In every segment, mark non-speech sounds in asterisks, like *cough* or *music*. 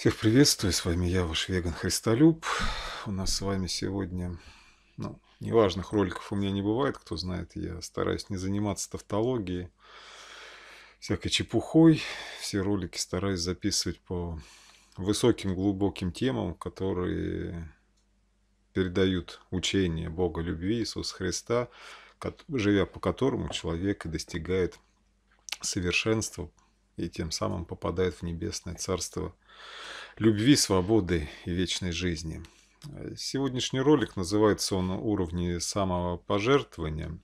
Всех приветствую, с вами я, ваш веган Христолюб. У нас с вами сегодня, ну, неважных роликов у меня не бывает, кто знает, я стараюсь не заниматься тавтологией, всякой чепухой. Все ролики стараюсь записывать по высоким, глубоким темам, которые передают учение Бога любви Иисуса Христа, живя по которому человек и достигает совершенства и тем самым попадает в небесное царство – любви, свободы и вечной жизни. Сегодняшний ролик называется он «Уровни самого пожертвования.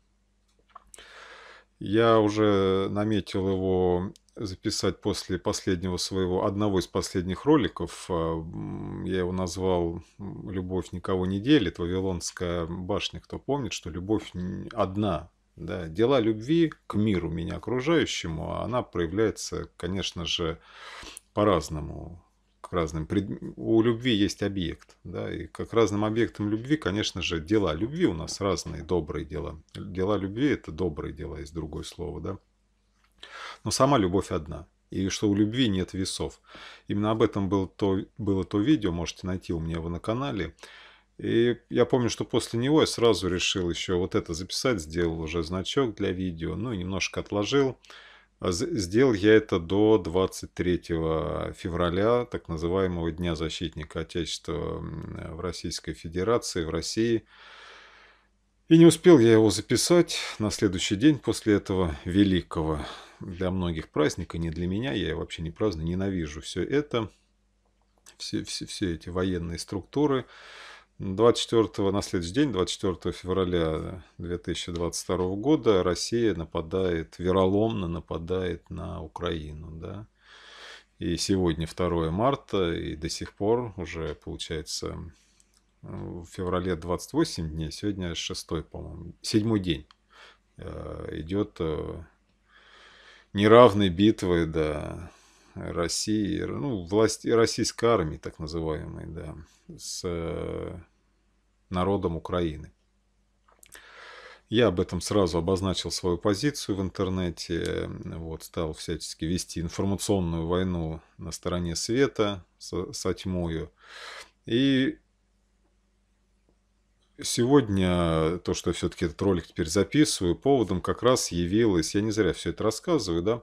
Я уже наметил его записать после последнего своего, одного из последних роликов. Я его назвал «Любовь никого не делит», «Вавилонская башня». Кто помнит, что любовь одна, да, дела любви к миру меня окружающему, а она проявляется, конечно же, по-разному к разным пред... у любви есть объект, да, и как разным объектам любви, конечно же, дела любви у нас разные, добрые дела. Дела любви – это добрые дела, есть другое слово, да. Но сама любовь одна, и что у любви нет весов. Именно об этом было то, было то видео, можете найти у меня его на канале. И я помню, что после него я сразу решил еще вот это записать, сделал уже значок для видео, ну, немножко отложил. А сделал я это до 23 февраля, так называемого Дня защитника Отечества в Российской Федерации, в России. И не успел я его записать на следующий день после этого великого для многих праздника, не для меня, я вообще не праздную, ненавижу все это, все, все, все эти военные структуры. 24 на следующий день, 24 февраля 2022 года, Россия нападает, вероломно нападает на Украину. Да? И сегодня 2 марта, и до сих пор уже, получается, в феврале 28 дней, сегодня 6, по-моему, 7 день э, идет э, неравной битвы, да, России, ну, власти, российской армии, так называемой, да, с э, народом Украины. Я об этом сразу обозначил свою позицию в интернете, вот, стал всячески вести информационную войну на стороне света со, со тьмою. И сегодня то, что я все-таки этот ролик теперь записываю, поводом как раз явилось, я не зря все это рассказываю, да,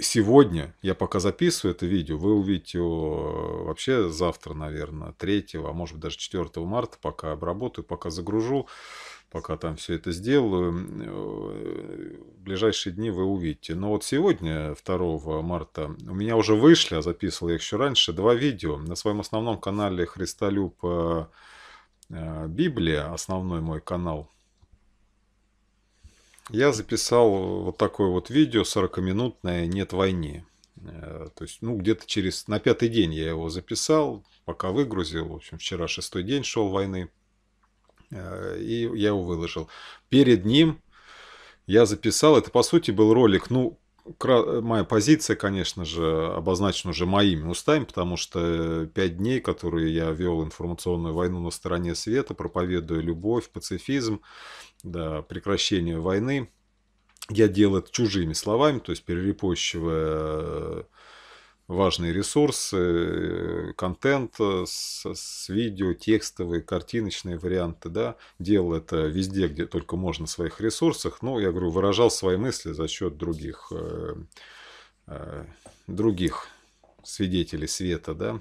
сегодня, я пока записываю это видео, вы увидите э, вообще завтра, наверное, 3, а может быть даже 4 марта, пока обработаю, пока загружу, пока там все это сделаю, в э, ближайшие дни вы увидите. Но вот сегодня, 2 марта, у меня уже вышли, а записывал я еще раньше, два видео на своем основном канале «Христолюб э, Библия», основной мой канал – я записал вот такое вот видео 40-минутное «Нет войны». Э, то есть, ну, где-то через... На пятый день я его записал, пока выгрузил. В общем, вчера шестой день шел войны. Э, и я его выложил. Перед ним я записал... Это, по сути, был ролик, ну, моя позиция, конечно же, обозначена уже моими устами, потому что пять дней, которые я вел информационную войну на стороне света, проповедуя любовь, пацифизм, да, прекращения войны. Я делал это чужими словами, то есть перерепощивая э, важные ресурсы, э, контент э, с, с видео, текстовые, картиночные варианты, да, делал это везде, где только можно, в своих ресурсах, ну, я говорю, выражал свои мысли за счет других, других свидетелей света, да,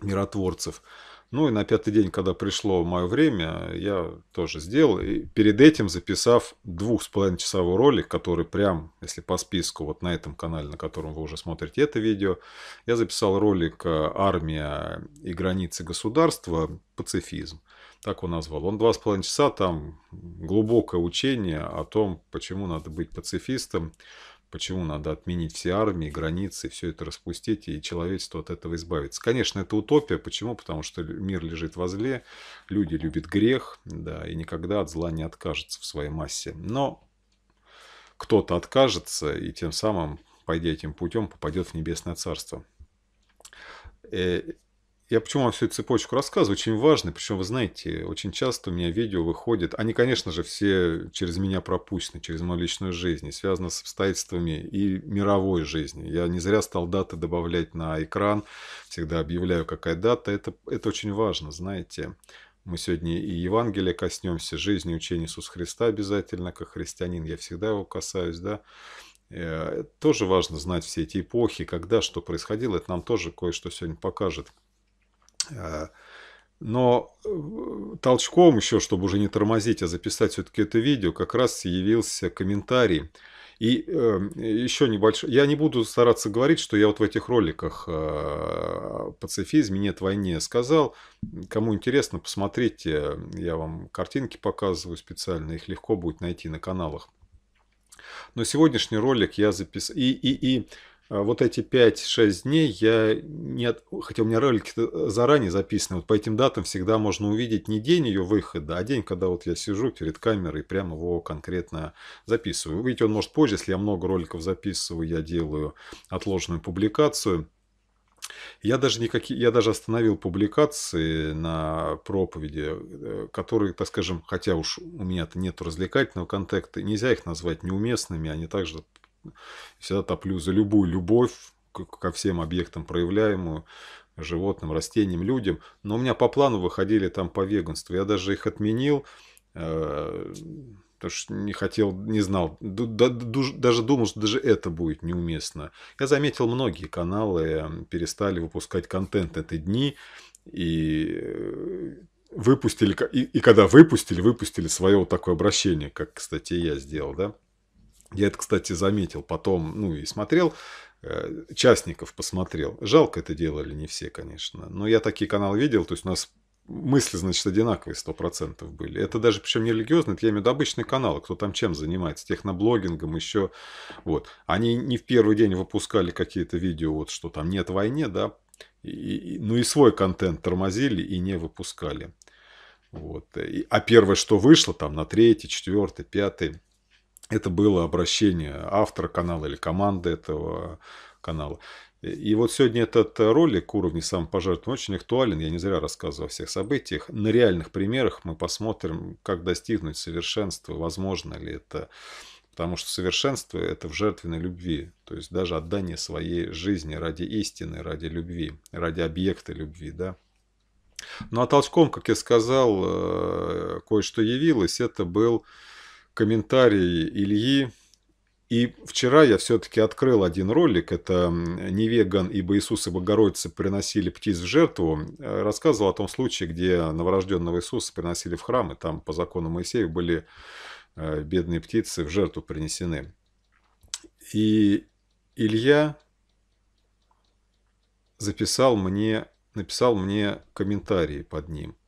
миротворцев. Ну и на пятый день, когда пришло мое время, я тоже сделал. И перед этим записав двух с половиной часовой ролик, который прям, если по списку, вот на этом канале, на котором вы уже смотрите это видео, я записал ролик э, «Армия и границы государства. Пацифизм». Так он назвал. Он два с половиной часа, там глубокое учение о том, почему надо быть пацифистом, Почему надо отменить все армии, границы, все это распустить, и человечество от этого избавиться? Конечно, это утопия. Почему? Потому что мир лежит возле, люди любят грех, да, и никогда от зла не откажется в своей массе. Но кто-то откажется, и тем самым, пойдя этим путем, попадет в небесное царство. Э, я почему вам всю цепочку рассказываю, очень важный, причем вы знаете, очень часто у меня видео выходит, они, конечно же, все через меня пропущены, через мою личную жизнь, связано с обстоятельствами и мировой жизни. Я не зря стал даты добавлять на экран, всегда объявляю, какая дата, это, это очень важно, знаете. Мы сегодня и Евангелие коснемся, жизни, учения Иисуса Христа обязательно, как христианин я всегда его касаюсь, да. Э, тоже важно знать все эти эпохи, когда что происходило, это нам тоже кое-что сегодня покажет. Но э, толчком еще, чтобы уже не тормозить, а записать все-таки это видео, как раз явился комментарий. И э, еще небольшой... Я не буду стараться говорить, что я вот в этих роликах э, о пацифизме, нет войне сказал. Кому интересно, посмотрите. Я вам картинки показываю специально. Их легко будет найти на каналах. Но сегодняшний ролик я записал... И, и, и а вот эти 5-6 дней я не... От... Хотя у меня ролики э, заранее записаны, вот по этим датам всегда можно увидеть не день ее выхода, а день, когда вот я сижу перед камерой прямо его конкретно записываю. Ведь он может позже, если я много роликов записываю, я делаю отложенную публикацию. Я даже, никакие, я даже остановил публикации на проповеди, э, которые, так скажем, хотя уж у меня-то нет развлекательного контекста, нельзя их назвать неуместными, они также Всегда топлю за любую любовь ко всем объектам проявляемую, животным, растениям, людям. Но у меня по плану выходили там по веганству. Я даже их отменил, э, потому что не хотел, не знал. Даже думал, что даже это будет неуместно. Я заметил, многие каналы э, перестали выпускать контент этой дни. И э, выпустили, и, и когда выпустили, выпустили свое вот такое обращение, как, кстати, я сделал, да. Я это, кстати, заметил потом, ну и смотрел, э, частников посмотрел. Жалко это делали не все, конечно. Но я такие каналы видел, то есть у нас мысли, значит, одинаковые 100% были. Это даже, причем не религиозные, это я имею в виду обычные каналы, кто там чем занимается, техноблогингом еще. Вот. Они не в первый день выпускали какие-то видео, вот что там нет войны, да, и, ну и свой контент тормозили и не выпускали. Вот. Э, и, а первое, что вышло там на третий, четвертый, пятый это было обращение автора канала или команды этого канала. И вот сегодня этот ролик уровня самопожертвования очень актуален. Я не зря рассказываю о всех событиях. На реальных примерах мы посмотрим, как достигнуть совершенства, возможно ли это. Потому что совершенство – это в жертвенной любви. То есть даже отдание своей жизни ради истины, ради любви, ради объекта любви. Да? Ну а толчком, как я сказал, э, кое-что явилось. Это был комментарии Ильи. И вчера я все-таки открыл один ролик, это не веган ибо Иисус и Богородицы приносили птиц в жертву. Рассказывал о том случае, где новорожденного Иисуса приносили в храм, и там по закону Моисея были э, бедные птицы в жертву принесены. И Илья записал мне, написал мне комментарии под ним –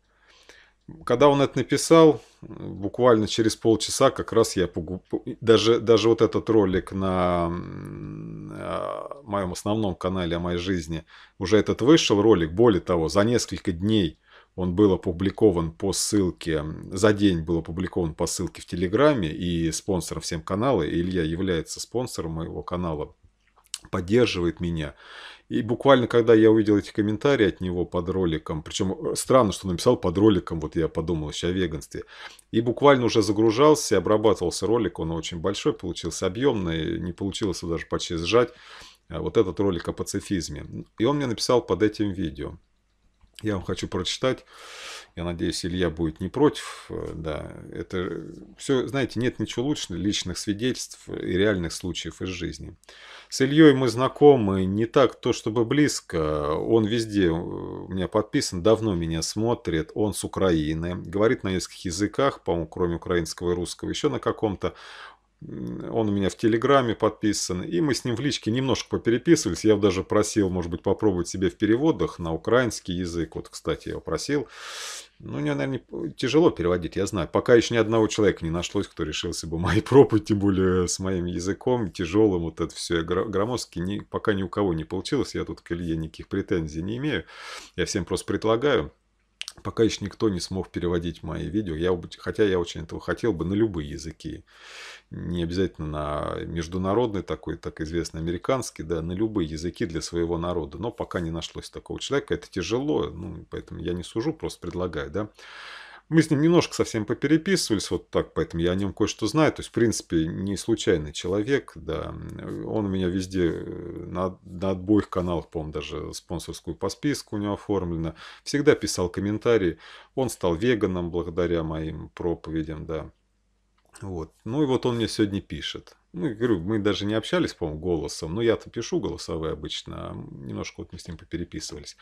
когда он это написал, буквально через полчаса как раз я погуб... даже даже вот этот ролик на... Э, моем основном канале о моей жизни уже этот вышел ролик более того за несколько дней он был опубликован по ссылке за день был опубликован по ссылке в телеграме и спонсором всем канала Илья является спонсором моего канала поддерживает меня и буквально, когда я увидел эти комментарии от него под роликом, причем э, странно, что написал под роликом, вот я подумал еще о веганстве, и буквально уже загружался, обрабатывался ролик, он очень большой получился, объемный, не получилось его даже почти сжать, а вот этот ролик о пацифизме. И он мне написал под этим видео. Я вам хочу прочитать. Я надеюсь, Илья будет не против. Э, да, это все, знаете, нет ничего лучше личных свидетельств и реальных случаев из жизни. С Ильей мы знакомы не так то, чтобы близко. Он везде у меня подписан, давно меня смотрит. Он с Украины, говорит на нескольких языках, по-моему, кроме украинского и русского, еще на каком-то. Он у меня в Телеграме подписан, и мы с ним в личке немножко попереписывались. Я даже просил, может быть, попробовать себе в переводах на украинский язык. Вот, кстати, я его просил. Ну, у нее, наверное, тяжело переводить, я знаю. Пока еще ни одного человека не нашлось, кто решился бы мои пробы, тем более с моим языком, тяжелым, вот это все громоздкий Ни, пока ни у кого не получилось, я тут к Илье никаких претензий не имею. Я всем просто предлагаю пока еще никто не смог переводить мои видео. Я, хотя я очень этого хотел бы на любые языки. Не обязательно на международный такой, так известный американский, да, на любые языки для своего народа. Но пока не нашлось такого человека. Это тяжело, ну, поэтому я не сужу, просто предлагаю, да. Мы с ним немножко совсем попереписывались вот так, поэтому я о нем кое-что знаю. То есть, в принципе, не случайный человек, да. Он у меня везде, э, на, на обоих каналах, по-моему, даже спонсорскую по списку у него оформлена Всегда писал комментарии. Он стал веганом благодаря моим проповедям, да. Вот. Ну и вот он мне сегодня пишет. Ну, я говорю, мы даже не общались, по-моему, голосом. Но я-то пишу голосовые обычно, а немножко вот мы с ним попереписывались.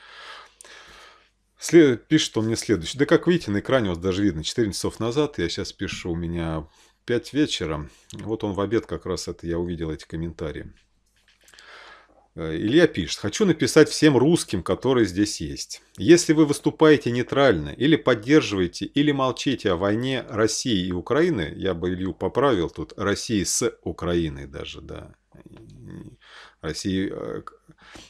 След... Пишет он мне следующее. Да как видите, на экране у вас даже видно. 14 часов назад, я сейчас пишу, у меня 5 вечера. Вот он в обед как раз это я увидел эти комментарии. Э, Илья пишет, хочу написать всем русским, которые здесь есть. Если вы выступаете нейтрально, или поддерживаете, или молчите о войне России и Украины, я бы Илью поправил тут, России с Украиной даже, да. России э,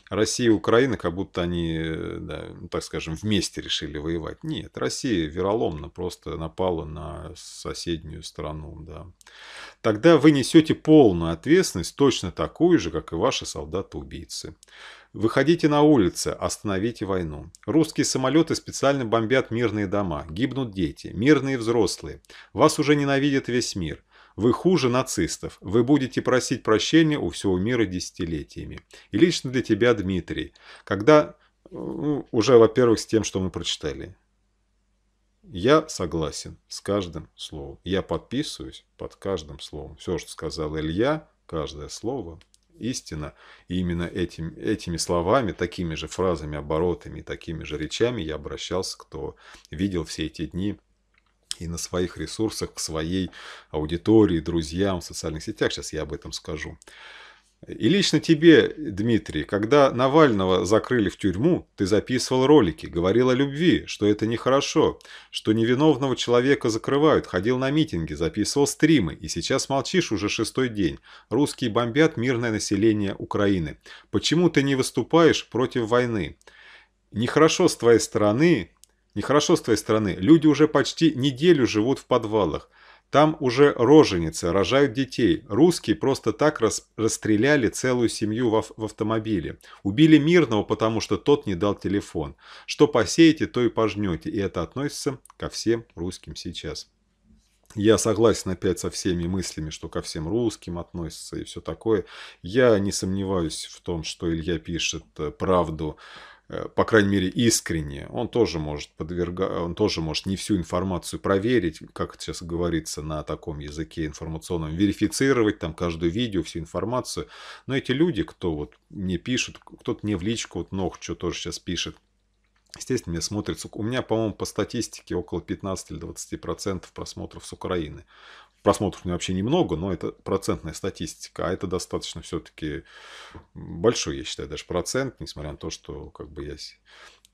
Россия и Украина, как будто они, э, да, ну, так скажем, вместе решили воевать. Нет, Россия вероломно просто напала на соседнюю страну. Да. Тогда вы несете полную ответственность, точно такую же, как и ваши солдаты-убийцы. Выходите на улицы, остановите войну. Русские самолеты специально бомбят мирные дома, гибнут дети, мирные взрослые. Вас уже ненавидит весь мир. Вы хуже нацистов. Вы будете просить прощения у всего мира десятилетиями. И лично для тебя, Дмитрий, когда... Ну, уже, во-первых, с тем, что мы прочитали. Я согласен с каждым словом. Я подписываюсь под каждым словом. Все, что сказал Илья, каждое слово истина. И именно этим, этими словами, такими же фразами, оборотами, такими же речами я обращался, кто видел все эти дни и на своих ресурсах, к своей аудитории, друзьям в социальных сетях. Сейчас я об этом скажу. И лично тебе, Дмитрий, когда Навального закрыли в тюрьму, ты записывал ролики, говорил о любви, что это нехорошо, что невиновного человека закрывают, ходил на митинги, записывал стримы, и сейчас молчишь уже шестой день. Русские бомбят мирное население Украины. Почему ты не выступаешь против войны? Нехорошо с твоей стороны Нехорошо с твоей стороны. Люди уже почти неделю живут в подвалах. Там уже роженицы, рожают детей. Русские просто так рас расстреляли целую семью в, в автомобиле. Убили мирного, потому что тот не дал телефон. Что посеете, то и пожнете. И это относится ко всем русским сейчас. Я согласен опять со всеми мыслями, что ко всем русским относится и все такое. Я не сомневаюсь в том, что Илья пишет э, правду Э, по крайней мере, искренне, он тоже может подверга... он тоже может не всю информацию проверить, как сейчас говорится на таком языке информационном, верифицировать там каждое видео, всю информацию. Но эти люди, кто вот мне пишут, кто-то мне в личку, вот Нох, что тоже сейчас пишет, Естественно, мне смотрится. У меня, по-моему, по статистике около 15 или 20% просмотров с Украины просмотров у меня вообще немного, но это процентная статистика, а это достаточно все-таки большой, я считаю, даже процент, несмотря на то, что как бы я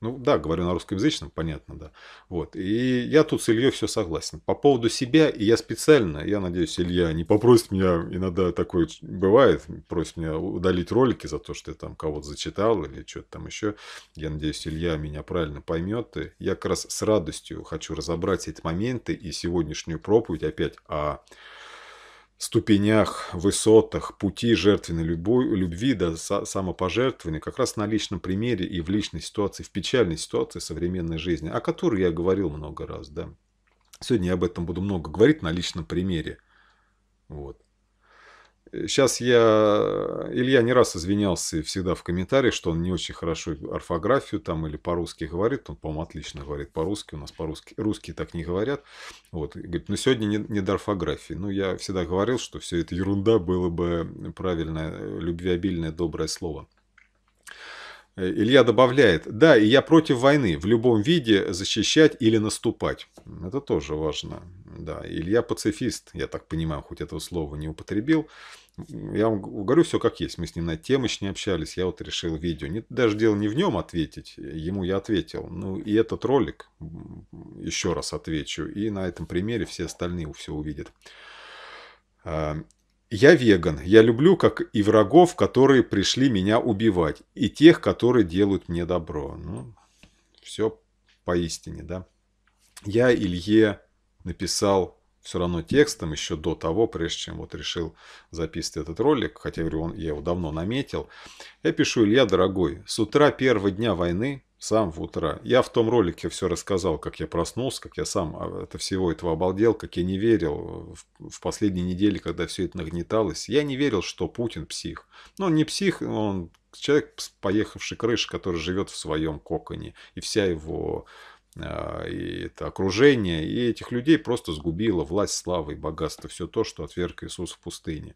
ну да, говорю на русскоязычном, понятно, да. Вот. И я тут с Ильей все согласен. По поводу себя, и я специально, я надеюсь, Илья не попросит меня, иногда такое бывает, просит меня удалить ролики за то, что я там кого-то зачитал или что-то там еще. Я надеюсь, Илья меня правильно поймет. И я как раз с радостью хочу разобрать эти моменты и сегодняшнюю проповедь опять о а ступенях, высотах, пути жертвенной любой, любви до да, самопожертвования, как раз на личном примере и в личной ситуации, в печальной ситуации современной жизни, о которой я говорил много раз. Да. Сегодня я об этом буду много говорить на личном примере. Вот. Сейчас я... Илья не раз извинялся всегда в комментариях, что он не очень хорошо орфографию там или по-русски говорит. Он, по-моему, отлично говорит по-русски. У нас по-русски... Русские так не говорят. Вот. И говорит, ну, сегодня не, не до орфографии. Ну, я всегда говорил, что все это ерунда было бы правильное, любвеобильное, доброе слово. Илья добавляет, да, и я против войны, в любом виде защищать или наступать. Это тоже важно. Да, Илья пацифист, я так понимаю, хоть этого слова не употребил. Я вам говорю все как есть. Мы с ним на темыч не общались. Я вот решил видео. Не, даже дело не в нем ответить. Ему я ответил. Ну и этот ролик, еще раз отвечу. И на этом примере все остальные все увидят. А, я веган. Я люблю, как и врагов, которые пришли меня убивать. И тех, которые делают мне добро. Ну, все поистине, да. Я Илье написал все равно текстом еще до того, прежде чем вот решил записать этот ролик, хотя, говорю, он, я его давно наметил. Я пишу, Илья, дорогой, с утра первого дня войны, сам в утро. Я в том ролике все рассказал, как я проснулся, как я сам а, от всего этого обалдел, как я не верил в последние недели, когда все это нагнеталось. Я не верил, что Путин псих. Ну, не псих, он человек, поехавший крыш, который живет в своем коконе. И вся его а, и это окружение, и этих людей просто сгубила власть, слава и богатство, все то, что отверг Иисус в пустыне.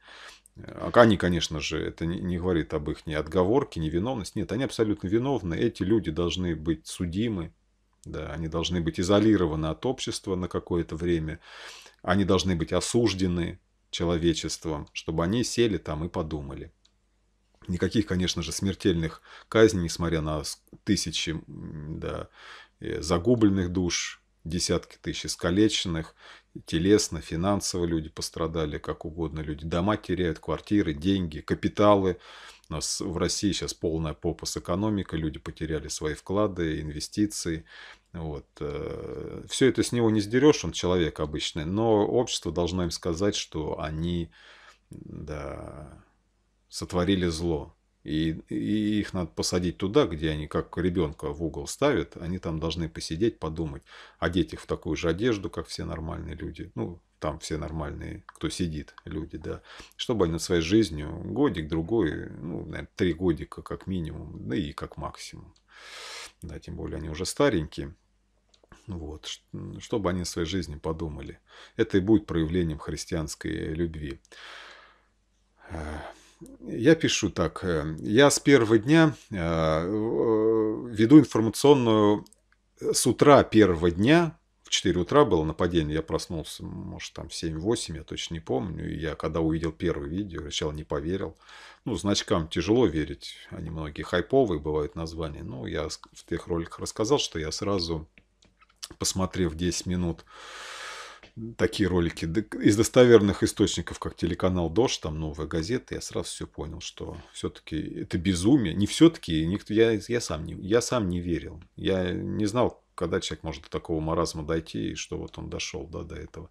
А они, конечно же, это не говорит об их ни отговорке, ни виновности. Нет, они абсолютно виновны. Эти люди должны быть судимы, да, они должны быть изолированы от общества на какое-то время. Они должны быть осуждены человечеством, чтобы они сели там и подумали. Никаких, конечно же, смертельных казней, несмотря на тысячи да, Э, загубленных душ, десятки тысяч искалеченных, телесно, финансово люди пострадали, как угодно люди. Дома теряют, квартиры, деньги, капиталы. У нас в России сейчас полная попа с экономикой, люди потеряли свои вклады, инвестиции. Вот. Э, Все это с него не сдерешь, он человек обычный, но общество должно им сказать, что они да, сотворили зло, и, и их надо посадить туда, где они как ребенка в угол ставят. Они там должны посидеть, подумать, одеть их в такую же одежду, как все нормальные люди. Ну, там все нормальные, кто сидит, люди, да. Чтобы они над своей жизнью годик, другой, ну, наверное, три годика как минимум, да и как максимум. Да, тем более они уже старенькие. Вот, чтобы они о своей жизни подумали. Это и будет проявлением христианской любви. Э, я пишу так. Э, я с первого дня э, э, веду информационную с утра первого дня, в 4 утра было нападение, я проснулся, может, там 7-8, я точно не помню. И я, когда увидел первое видео, сначала не поверил. Ну, значкам тяжело верить, они многие хайповые бывают названия. Ну, я в тех роликах рассказал, что я сразу, посмотрев 10 минут такие ролики из достоверных источников, как телеканал Дождь, там Новая газета, я сразу все понял, что все-таки это безумие. Не все-таки, никто, я, я, сам не, я сам не верил. Я не знал, когда человек может до такого маразма дойти, и что вот он дошел да, до этого.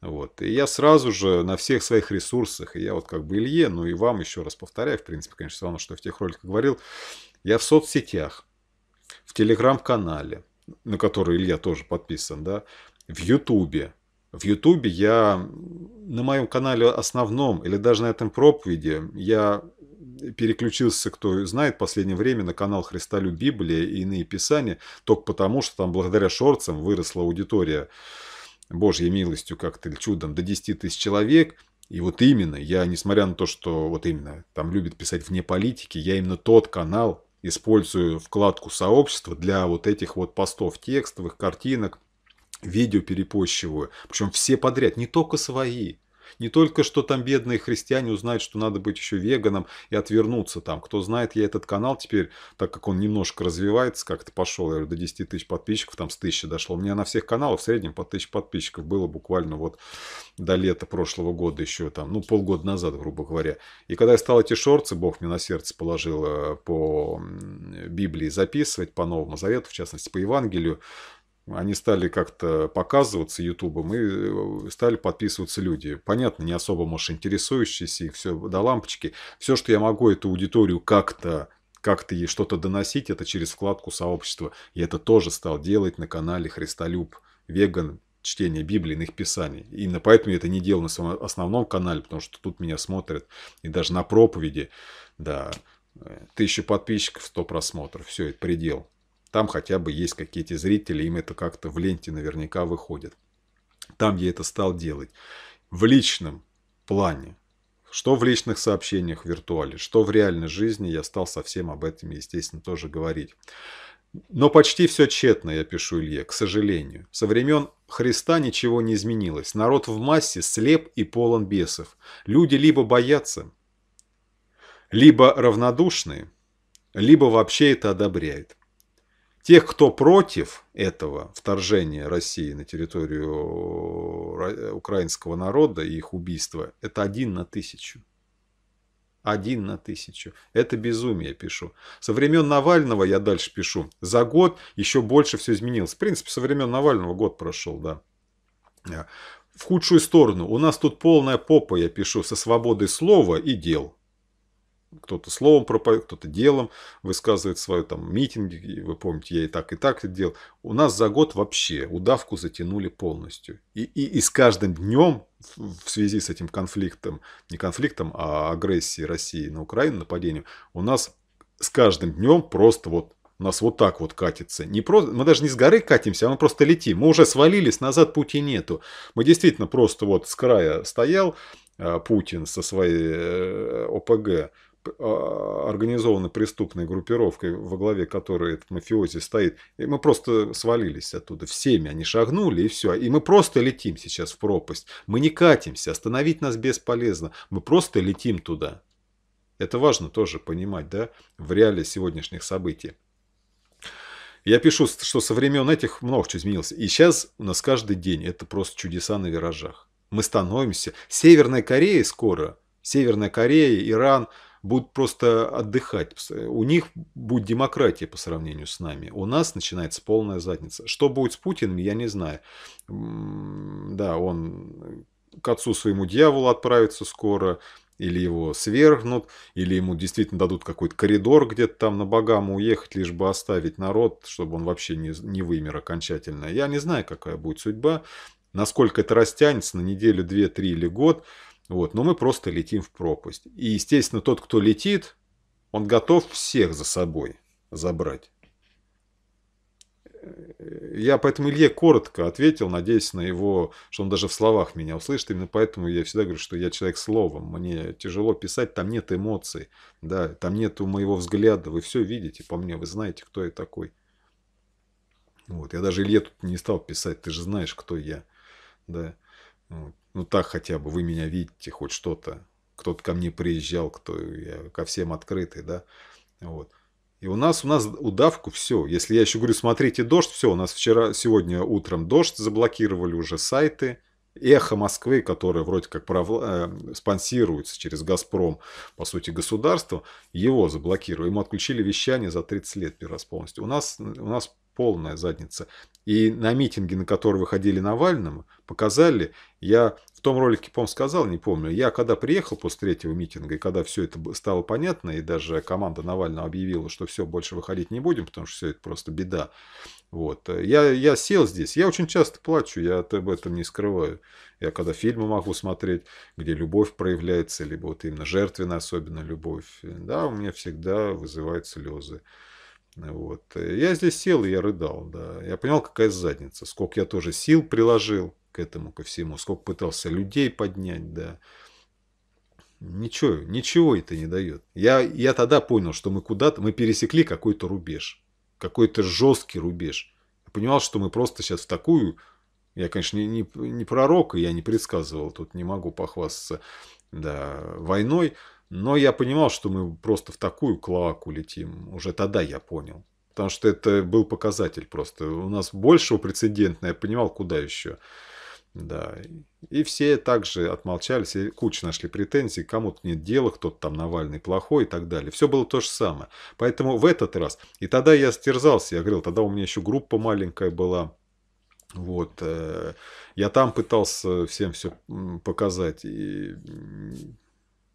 Вот. И я сразу же на всех своих ресурсах, и я вот как бы Илье, ну и вам еще раз повторяю, в принципе, конечно, все равно, что я в тех роликах говорил, я в соцсетях, в телеграм-канале, на который Илья тоже подписан, да, в Ютубе, в Ютубе я на моем канале основном или даже на этом проповеди я переключился, кто знает, в последнее время на канал Христолю Библии и иные писания, только потому, что там благодаря шорцам выросла аудитория Божьей милостью как-то или чудом до 10 тысяч человек. И вот именно, я, несмотря на то, что вот именно там любят писать вне политики, я именно тот канал использую вкладку сообщества для вот этих вот постов текстовых, картинок, видео перепощиваю, причем все подряд, не только свои. Не только что там бедные христиане узнают, что надо быть еще веганом и отвернуться там. Кто знает, я этот канал теперь, так как он немножко развивается, как-то пошел, я говорю, до 10 тысяч подписчиков, там с тысячи дошло. У меня на всех каналах в среднем по тысяче подписчиков было буквально вот до лета прошлого года еще там, ну полгода назад, грубо говоря. И когда я стал эти шорты, Бог мне на сердце положил э, по Библии записывать, по Новому Завету, в частности по Евангелию, они стали как-то показываться Ютубом и э, стали подписываться люди. Понятно, не особо, может, интересующиеся и все до лампочки. Все, что я могу эту аудиторию как-то как-то ей что-то доносить, это через вкладку сообщества. И это тоже стал делать на канале Христолюб Веган чтение Библии, иных писаний. Именно поэтому я это не делал на своем основном канале, потому что тут меня смотрят и даже на проповеди, да, э, тысяча подписчиков, 100 просмотров. Все, это предел. Там хотя бы есть какие-то зрители, им это как-то в ленте наверняка выходит. Там я это стал делать. В личном плане. Что в личных сообщениях в виртуале, что в реальной жизни, я стал совсем об этом, естественно, тоже говорить. Но почти все тщетно, я пишу Илье, к сожалению. Со времен Христа ничего не изменилось. Народ в массе слеп и полон бесов. Люди либо боятся, либо равнодушны, либо вообще это одобряют. Тех, кто против этого вторжения России на территорию э, украинского народа и их убийства, это один на тысячу. Один на тысячу. Это безумие, пишу. Со времен Навального я дальше пишу. За год еще больше все изменилось. В принципе, со времен Навального год прошел, да. Э, в худшую сторону. У нас тут полная попа, я пишу, со свободой слова и дел кто-то словом проповедует, кто-то делом высказывает свое там митинги, вы помните, я и так, и так это делал. У нас за год вообще удавку затянули полностью. И, и, и с каждым днем в связи с этим конфликтом, не конфликтом, а агрессией России на Украину, нападением, у нас с каждым днем просто вот нас вот так вот катится. Не просто, мы даже не с горы катимся, а мы просто летим. Мы уже свалились, назад пути нету. Мы действительно просто вот с края стоял а, Путин со своей э, ОПГ, а, организованной преступной группировкой, во главе которой этот мафиози стоит. И мы просто свалились оттуда. Всеми они шагнули, и все. И мы просто летим сейчас в пропасть. Мы не катимся, остановить нас бесполезно. Мы просто летим туда. Это важно тоже понимать, да, в реале сегодняшних событий. Я пишу, что со времен этих много чего изменилось. И сейчас у нас каждый день это просто чудеса на виражах. Мы становимся... Северная Корея скоро, Северная Корея, Иран, будут просто отдыхать. У них будет демократия по сравнению с нами. У нас начинается полная задница. Что будет с Путиным, я не знаю. Да, он к отцу своему дьяволу отправится скоро, или его свергнут, или ему действительно дадут какой-то коридор где-то там на богам уехать, лишь бы оставить народ, чтобы он вообще не, не вымер окончательно. Я не знаю, какая будет судьба, насколько это растянется на неделю, две, три или год – вот, но мы просто летим в пропасть. И, естественно, тот, кто летит, он готов всех за собой забрать. Я поэтому Илье коротко ответил, надеясь на его, что он даже в словах меня услышит. Именно поэтому я всегда говорю, что я человек словом. Мне тяжело писать, там нет эмоций, да, там нет моего взгляда. Вы все видите по мне, вы знаете, кто я такой. Вот. Я даже Илье тут не стал писать, ты же знаешь, кто я. Да. Вот. Ну так хотя бы, вы меня видите, хоть что-то. Кто-то ко мне приезжал, кто я ко всем открытый, да. Вот. И у нас, у нас удавку все. Если я еще говорю, смотрите дождь, все, у нас вчера, сегодня утром дождь, заблокировали уже сайты. Эхо Москвы, которое вроде как пров... э, спонсируется через Газпром, по сути, государство, его заблокировали. Ему отключили вещание за 30 лет первый раз полностью. У нас, у нас полная задница. И на митинге, на который выходили Навальному, показали, я в том ролике, по-моему, сказал, не помню, я когда приехал после третьего митинга, и когда все это стало понятно, и даже команда Навального объявила, что все, больше выходить не будем, потому что все это просто беда. Вот. Я, я сел здесь, я очень часто плачу, я об этом не скрываю. Я когда фильмы могу смотреть, где любовь проявляется, либо вот именно жертвенная особенно любовь, да, у меня всегда вызывают слезы. Вот. Я здесь сел и я рыдал, да. Я понял, какая задница, сколько я тоже сил приложил к этому, ко всему, сколько пытался людей поднять, да. Ничего, ничего это не дает. Я, я тогда понял, что мы куда-то, мы пересекли какой-то рубеж, какой-то жесткий рубеж. Я понимал, что мы просто сейчас в такую, я, конечно, не, не, не пророк, и я не предсказывал, тут не могу похвастаться, да, войной, но я понимал, что мы просто в такую клоаку летим. Уже тогда я понял. Потому что это был показатель просто. У нас большего прецедентно, я понимал, куда еще. Да. И все также отмолчались, и куча нашли претензий, кому-то нет дела, кто-то там Навальный плохой и так далее. Все было то же самое. Поэтому в этот раз, и тогда я стерзался, я говорил, тогда у меня еще группа маленькая была, вот, э, я там пытался всем все показать, и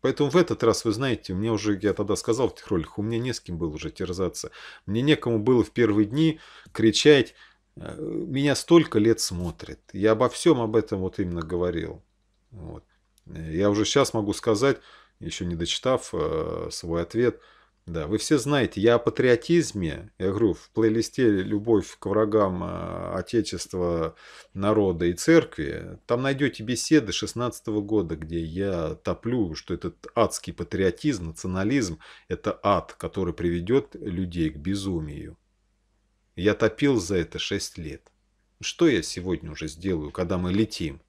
Поэтому в этот раз, вы знаете, мне уже, я тогда сказал в этих роликах, у меня не с кем было уже терзаться. Мне некому было в первые дни кричать, «Э, меня столько лет смотрят. Я обо всем об этом вот именно говорил. Вот. Э, я уже сейчас могу сказать, еще не дочитав э, свой ответ, да, вы все знаете, я о патриотизме, я говорю, в плейлисте «Любовь к врагам э, Отечества, народа и церкви», там найдете беседы 16 -го года, где я топлю, что этот адский патриотизм, национализм – это ад, который приведет людей к безумию. Я топил за это 6 лет. Что я сегодня уже сделаю, когда мы летим?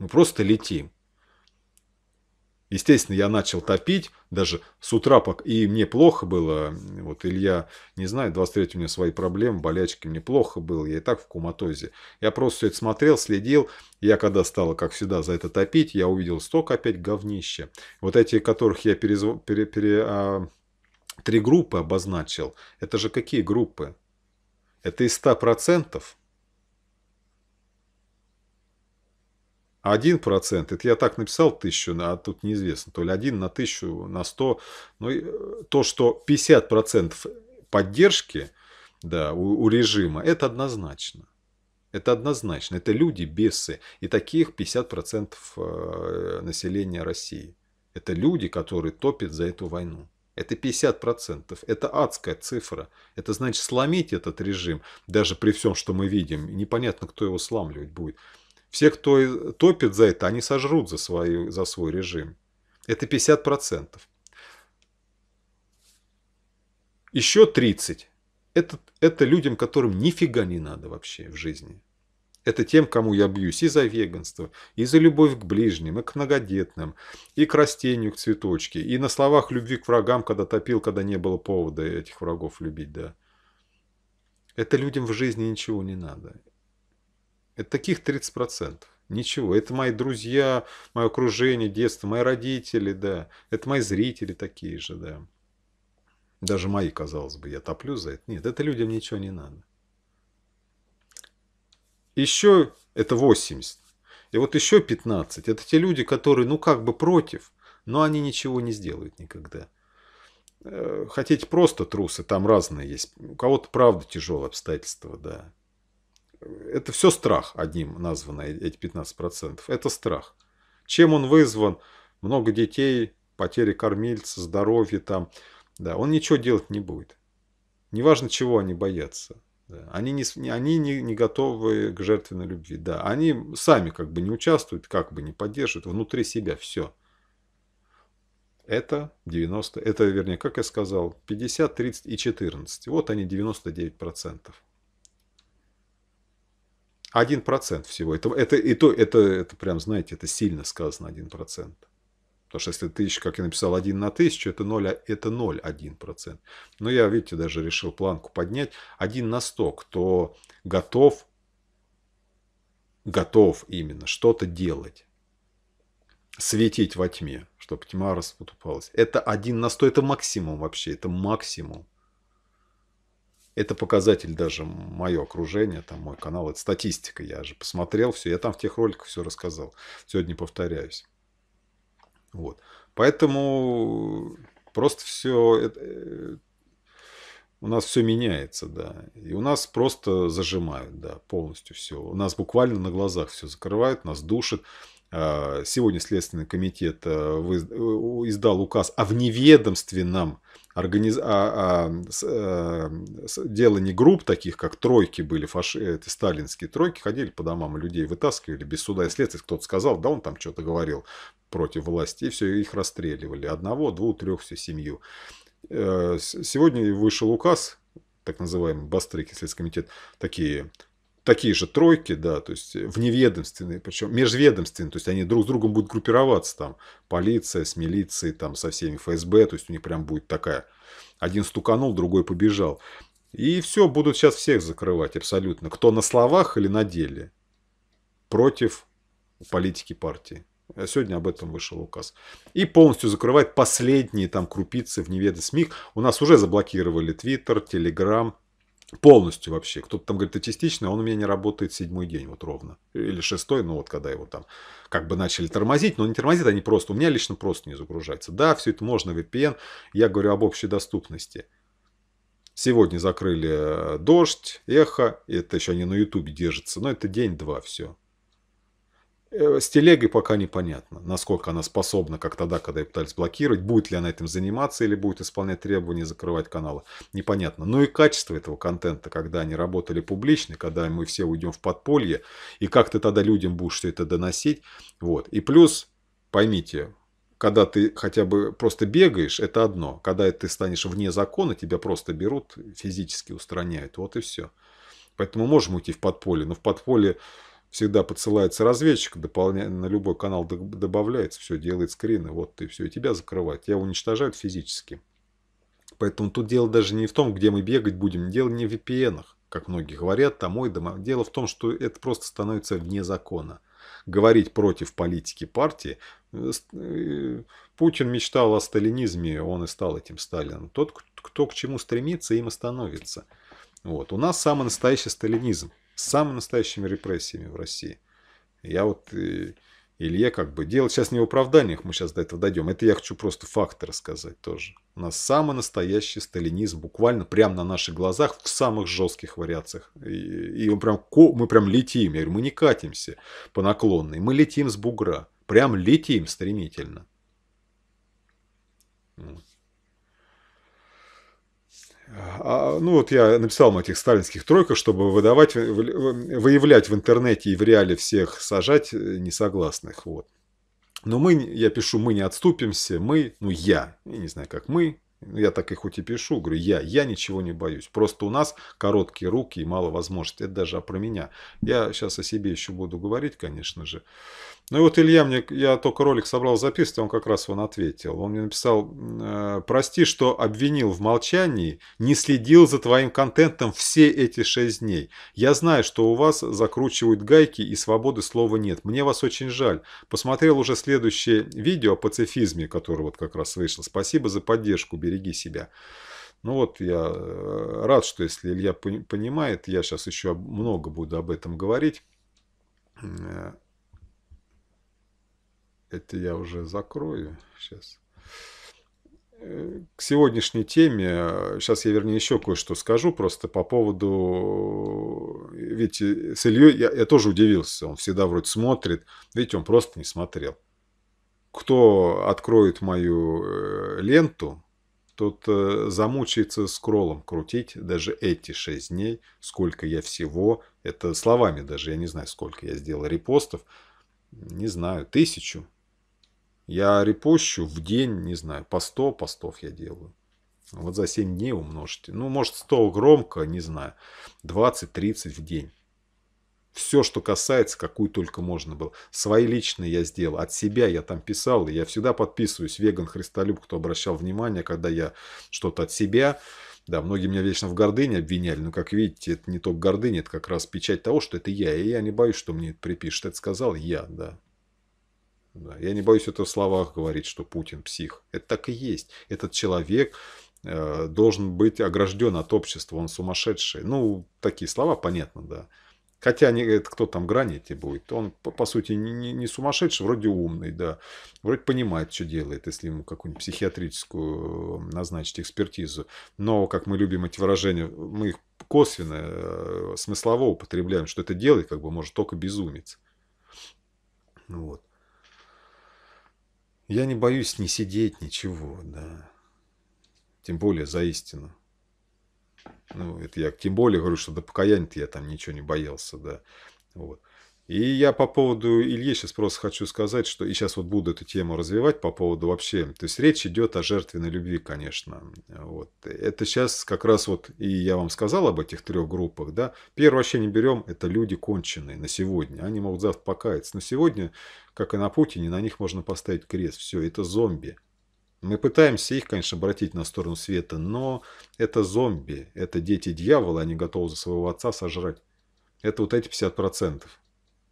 Мы ну, просто летим. Естественно, я начал топить, даже с утра, и мне плохо было, вот Илья, не знаю, 23 у меня свои проблемы, болячки, мне плохо было, я и так в куматозе. Я просто все это смотрел, следил, я когда стал, как всегда, за это топить, я увидел столько опять говнища. Вот эти, которых я перезв... пере... пере... А... три группы обозначил, это же какие группы? Это из 100%? 1%, это я так написал тысячу, а тут неизвестно, то ли 1 на тысячу, на 100. Но ну э, то, что 50% поддержки да, у, у режима, это однозначно. Это однозначно. Это люди, бесы. И таких 50% э, населения России. Это люди, которые топят за эту войну. Это 50%. Это адская цифра. Это значит сломить этот режим, даже при всем, что мы видим. Непонятно, кто его сламливать будет. Все, кто топит за это, они сожрут за, свою, за свой режим. Это 50%. Еще 30. Это, это людям, которым нифига не надо вообще в жизни. Это тем, кому я бьюсь и за веганство, и за любовь к ближним, и к многодетным, и к растению, к цветочке, и на словах любви к врагам, когда топил, когда не было повода этих врагов любить, да. Это людям в жизни ничего не надо. Это таких 30%. Ничего. Это мои друзья, мое окружение, детство, мои родители, да. Это мои зрители такие же, да. Даже мои, казалось бы, я топлю за это. Нет, это людям ничего не надо. Еще это 80. И вот еще 15. Это те люди, которые, ну, как бы против, но они ничего не сделают никогда. Э, Хотите просто трусы, там разные есть. У кого-то правда тяжелые обстоятельства, да это все страх одним названо, э, эти 15%. Это страх. Чем он вызван? Много детей, потери кормильца, здоровье там. Да, он ничего делать не будет. Неважно, чего они боятся. Да. Они, не, они не, не готовы к жертвенной любви. Да, они сами как бы не участвуют, как бы не поддерживают. Внутри себя все. Это 90, это вернее, как я сказал, 50, 30 и 14. Вот они 99%. Один процент всего. Это, это, и то, это, это прям, знаете, это сильно сказано один процент, Потому что если тысяча, как я написал, 1 на тысячу, это 0, это 0,1%. Но я, видите, даже решил планку поднять. 1 на 100, кто готов, готов именно что-то делать. Светить во тьме, чтобы тьма расступалась. Это 1 на 100, это максимум вообще, это максимум это показатель даже мое окружение, там мой канал, это статистика. Я же посмотрел все, я там в тех роликах все рассказал. Сегодня повторяюсь. Вот. Поэтому просто все э, у нас все меняется, да. И у нас просто зажимают, да, полностью все. У нас буквально на глазах все закрывают, нас душит. А, сегодня Следственный комитет э, э, издал указ о вневедомственном организ... а, а, с, а, с, деланий групп, таких как тройки были, фаш... это сталинские тройки, ходили по домам и людей вытаскивали без суда и следствия. Кто-то сказал, да он там что-то говорил против власти, и все, их расстреливали. Одного, двух, трех, всю семью. Э, сегодня вышел указ, так называемый Бастрыкин, Следственный комитет, такие такие же тройки, да, то есть э, вневедомственные, причем межведомственные, то есть они друг с другом будут группироваться, там, полиция с милицией, там, со всеми ФСБ, то есть у них прям будет такая, один стуканул, другой побежал. И все, будут сейчас всех закрывать абсолютно, кто на словах или на деле против политики партии. Э, сегодня об этом вышел указ. И полностью закрывать последние там крупицы в неведомых СМИ. У нас уже заблокировали Твиттер, Телеграм, полностью вообще. Кто-то там говорит, это частично, а он у меня не работает седьмой день вот ровно. Или шестой, ну вот когда его там как бы начали тормозить, но не тормозит, они просто, у меня лично просто не загружается. Да, все это можно, VPN, я говорю об общей доступности. Сегодня закрыли э, дождь, эхо, это еще они на YouTube держатся, но это день-два все. Э, с телегой пока непонятно, насколько она способна, как тогда, когда ее пытались блокировать, будет ли она этим заниматься или будет исполнять требования закрывать каналы, непонятно. Ну и качество этого контента, когда они работали публично, когда мы все уйдем в подполье, и как ты тогда людям будешь что это доносить. Вот. И плюс, поймите, когда ты хотя бы просто бегаешь, это одно. Когда ты станешь вне закона, тебя просто берут, физически устраняют. Вот и все. Поэтому можем уйти в подполье, но в подполье всегда подсылается разведчик, на любой канал добавляется, все, делает скрины, вот ты все, и тебя закрывают. Тебя уничтожают физически. Поэтому тут дело даже не в том, где мы бегать будем, дело не в VPN, как многие говорят, там ой, дома. Дело в том, что это просто становится вне закона. Говорить против политики партии. Э, э, Путин мечтал о сталинизме, он и стал этим Сталином. Тот, кто к чему стремится, им и становится. Вот. У нас самый настоящий сталинизм с самыми настоящими репрессиями в России. Я вот и, э, Илье как бы... Дело сейчас не в оправданиях, мы сейчас до этого дойдем. Это я хочу просто факты рассказать тоже. У нас самый настоящий сталинизм, буквально прямо на наших глазах, в самых жестких вариациях. И, и он прям, мы прям летим, я говорю, мы не катимся по наклонной, мы летим с бугра. Прям летим стремительно. Вот. А, ну вот я написал на этих сталинских тройках, чтобы выдавать, выявлять в интернете и в реале всех сажать э, несогласных. Вот. Но мы, я пишу, мы не отступимся, мы, ну я, я не знаю, как мы, я так и хоть и пишу, говорю, я, я ничего не боюсь. Просто у нас короткие руки и мало возможностей. Это даже а про меня. Я сейчас о себе еще буду говорить, конечно же. Ну и вот Илья мне, я только ролик собрал записывать, он как раз он ответил. Он мне написал, э, прости, что обвинил в молчании, не следил за твоим контентом все эти шесть дней. Я знаю, что у вас закручивают гайки и свободы слова нет. Мне вас очень жаль. Посмотрел уже следующее видео о пацифизме, которое вот как раз вышло. Спасибо за поддержку, береги себя. Ну вот я э, рад, что если Илья понимает, я сейчас еще много буду об этом говорить. Э, это я уже закрою сейчас. Э, к сегодняшней теме, сейчас э, я, вернее, еще кое-что скажу просто по поводу... Э, видите, с Ильей я, я тоже удивился, он всегда вроде смотрит, видите, он просто не смотрел. Кто откроет мою ленту, тот замучается скроллом крутить даже эти шесть дней, сколько я всего, это словами даже, я не знаю, сколько я сделал репостов, не знаю, тысячу, я репощу в день, не знаю, по 100 постов я делаю. Вот за 7 дней умножьте. Ну, может, 100 громко, не знаю, 20-30 в день. Все, что касается, какую только можно было. Свои личные я сделал. От себя я там писал. И я всегда подписываюсь. Веган Христолюб, кто обращал внимание, когда я что-то от себя... Да, многие меня вечно в гордыне обвиняли, но, как видите, это не только гордыня, это как раз печать того, что это я, и я не боюсь, что мне это припишут. Это сказал я, да. Да. Я не боюсь это в словах говорить, что Путин псих. Это так и есть. Этот человек э, должен быть огражден от общества, он сумасшедший. Ну, такие слова, понятно, да. Хотя не, это кто там грани эти будет. Он, по, по сути, не, не, не сумасшедший, вроде умный, да. Вроде понимает, что делает, если ему какую-нибудь психиатрическую э, назначить экспертизу. Но, как мы любим эти выражения, мы их косвенно, э, смыслово употребляем, что это делает, как бы, может, только безумец. Вот. Я не боюсь ни сидеть, ничего, да. Тем более за истину. Ну, это я тем более говорю, что до покаяния-то я там ничего не боялся, да. Вот. И я по поводу Ильи сейчас просто хочу сказать, что и сейчас вот буду эту тему развивать по поводу вообще, то есть речь идет о жертвенной любви, конечно. Вот. Это сейчас как раз вот, и я вам сказал об этих трех группах, да, первое вообще не берем, это люди конченые на сегодня, они могут завтра покаяться, но сегодня, как и на Путине, на них можно поставить крест, все, это зомби. Мы пытаемся их, конечно, обратить на сторону света, но это зомби, это дети дьявола, они готовы за своего отца сожрать. Это вот эти 50%.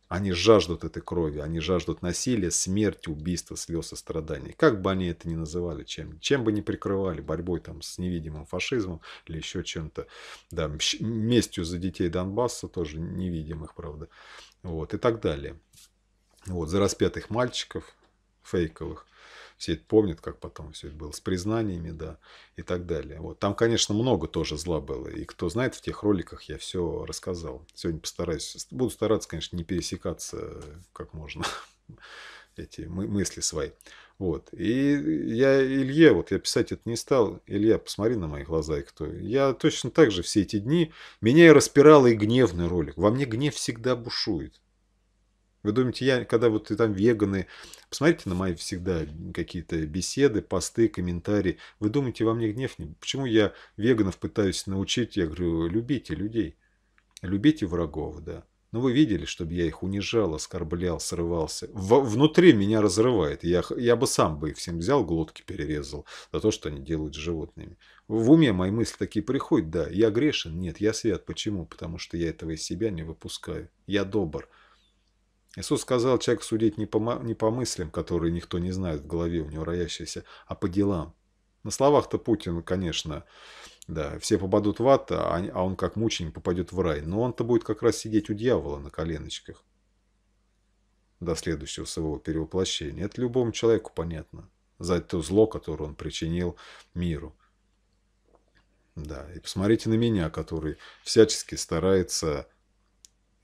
Они жаждут этой крови, они жаждут насилия, смерти, убийства, слез и страданий. Как бы они это ни называли, чем, чем бы ни прикрывали, борьбой там, с невидимым фашизмом или еще чем-то, да, местью за детей Донбасса, тоже невидимых, правда, вот, и так далее. Вот, за распятых мальчиков фейковых – все это помнят, как потом все это было, с признаниями, да, и так далее. Вот. Там, конечно, много тоже зла было. И кто знает, в тех роликах я все рассказал. Сегодня постараюсь, буду стараться, конечно, не пересекаться как можно *laughs* эти мы, мысли свои. Вот. И я Илье, вот я писать это не стал. Илья, посмотри на мои глаза, и кто. Я точно так же все эти дни, меня и распирал и гневный ролик. Во мне гнев всегда бушует. Вы думаете, я, когда вот и там веганы, посмотрите на мои всегда какие-то беседы, посты, комментарии. Вы думаете, во мне гнев не? Почему я веганов пытаюсь научить? Я говорю, любите людей, любите врагов, да. Но ну, вы видели, чтобы я их унижал, оскорблял, срывался. В, внутри меня разрывает. Я, я бы сам бы их всем взял, глотки перерезал за то, что они делают с животными. В уме мои мысли такие приходят, да, я грешен, нет, я свят. Почему? Потому что я этого из себя не выпускаю. Я добр. Иисус сказал человек судить не по, не по мыслям, которые никто не знает в голове у него роящиеся, а по делам. На словах-то Путин, конечно, да, все попадут в ад, а, а он как мученик попадет в рай. Но он-то будет как раз сидеть у дьявола на коленочках до следующего своего перевоплощения. Это любому человеку понятно. За то зло, которое он причинил миру. Да, и посмотрите на меня, который всячески старается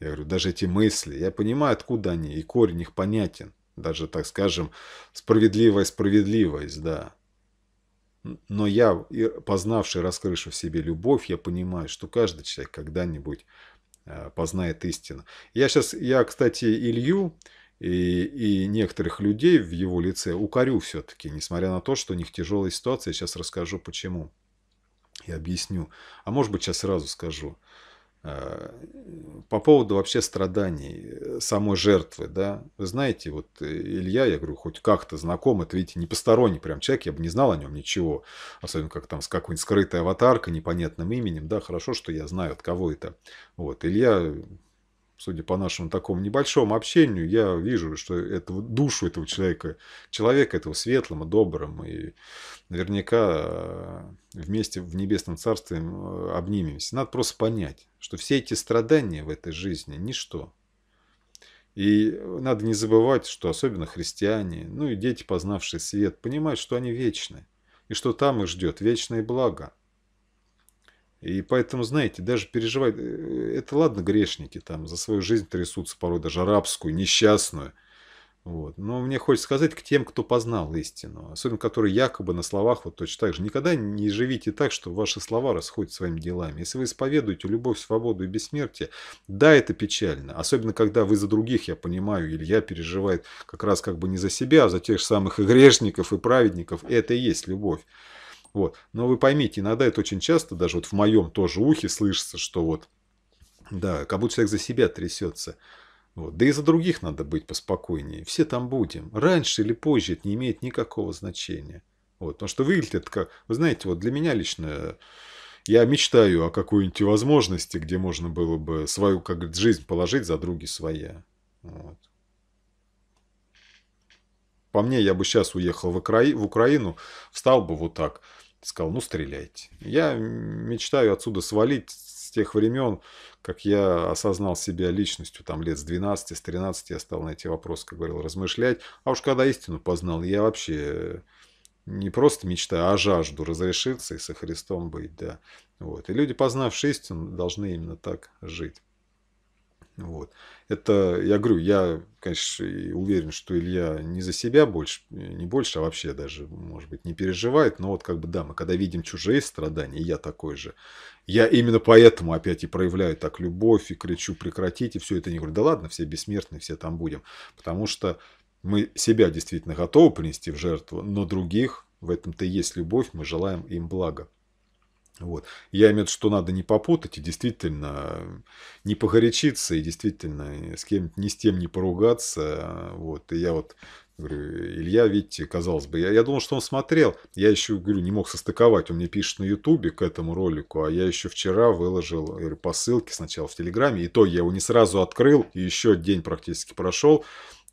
я говорю, даже эти мысли, я понимаю, откуда они, и корень их понятен. Даже, так скажем, справедливая справедливость, да. Но я, познавший, раскрывший в себе любовь, я понимаю, что каждый человек когда-нибудь э, познает истину. Я сейчас, я, кстати, Илью и, и некоторых людей в его лице укорю все-таки, несмотря на то, что у них тяжелая ситуация. сейчас расскажу, почему. И объясню. А может быть, сейчас сразу скажу. Э, по поводу вообще страданий э, самой жертвы, да, вы знаете, вот э, Илья, я говорю, хоть как-то знаком, это, видите, не посторонний прям человек, я бы не знал о нем ничего, особенно как там с какой-нибудь скрытой аватаркой, непонятным именем, да, хорошо, что я знаю, от кого это. Вот, Илья судя по нашему такому небольшому общению, я вижу, что это душу этого человека, человека этого светлым и добрым, и наверняка э, вместе в небесном царстве э, обнимемся. Надо просто понять, что все эти страдания в этой жизни – ничто. И надо не забывать, что особенно христиане, ну и дети, познавшие свет, понимают, что они вечны, и что там их ждет вечное благо – и поэтому, знаете, даже переживать... Э, это ладно, грешники там за свою жизнь трясутся порой, даже арабскую, несчастную. Вот. Но мне хочется сказать к тем, кто познал истину, особенно которые якобы на словах вот точно так же. Никогда не живите так, что ваши слова расходят своими делами. Если вы исповедуете любовь, свободу и бессмертие, да, это печально. Особенно, когда вы за других, я понимаю, Илья переживает как раз как бы не за себя, а за тех же самых и грешников, и праведников. Это и есть любовь. Вот. Но вы поймите, иногда это очень часто, даже вот в моем тоже ухе слышится, что вот, да, как будто человек за себя трясется. Вот. Да и за других надо быть поспокойнее. Все там будем. Раньше или позже это не имеет никакого значения. Вот. Потому что выглядит это как... Вы знаете, вот для меня лично э, я мечтаю о какой-нибудь возможности, где можно было бы свою как говорит, жизнь положить за други своя. Вот. По мне, я бы сейчас уехал в, Укра... в Украину, встал бы вот так – сказал, ну стреляйте. Я мечтаю отсюда свалить с тех времен, как я осознал себя личностью, там лет с 12, с 13 я стал на эти вопросы, как говорил, размышлять. А уж когда истину познал, я вообще не просто мечтаю, а жажду разрешиться и со Христом быть, да. Вот. И люди, познавшие истину, должны именно так жить. Вот. Это, я говорю, я, конечно, уверен, что Илья не за себя больше, э, не больше, а вообще даже, может быть, не переживает. Но вот как бы, да, мы когда видим чужие страдания, я такой же, я именно поэтому опять и проявляю так любовь, и кричу прекратите, все это не говорю, да ладно, все бессмертные, все там будем. Потому что мы себя действительно готовы принести в жертву, но других в этом-то и есть любовь, мы желаем им блага. Вот. Я имею в виду, что надо не попутать и действительно э, не погорячиться, и действительно э, с кем ни с тем не поругаться. Вот. И я вот говорю, Илья, видите, казалось бы, я, я думал, что он смотрел. Я еще, говорю, не мог состыковать. Он мне пишет на Ютубе к этому ролику, а я еще вчера выложил говорю, по ссылке сначала в Телеграме. И то я его не сразу открыл, и еще день практически прошел.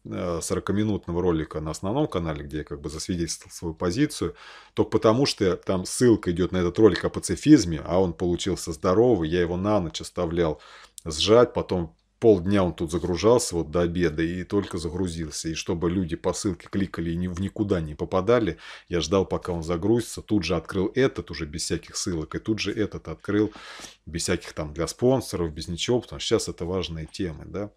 40-минутного э, ролика на основном канале, где я как бы засвидетельствовал свою позицию, только потому, что там ссылка идет на этот ролик о пацифизме, а он получился здоровый, я его на ночь оставлял сжать, потом полдня он тут загружался вот до обеда и только загрузился. И чтобы люди по ссылке кликали и ни, в никуда не попадали, я ждал, пока он загрузится. Тут же открыл этот уже без всяких ссылок. И тут же этот открыл без всяких там для спонсоров, без ничего. Потому что сейчас это важные темы, да.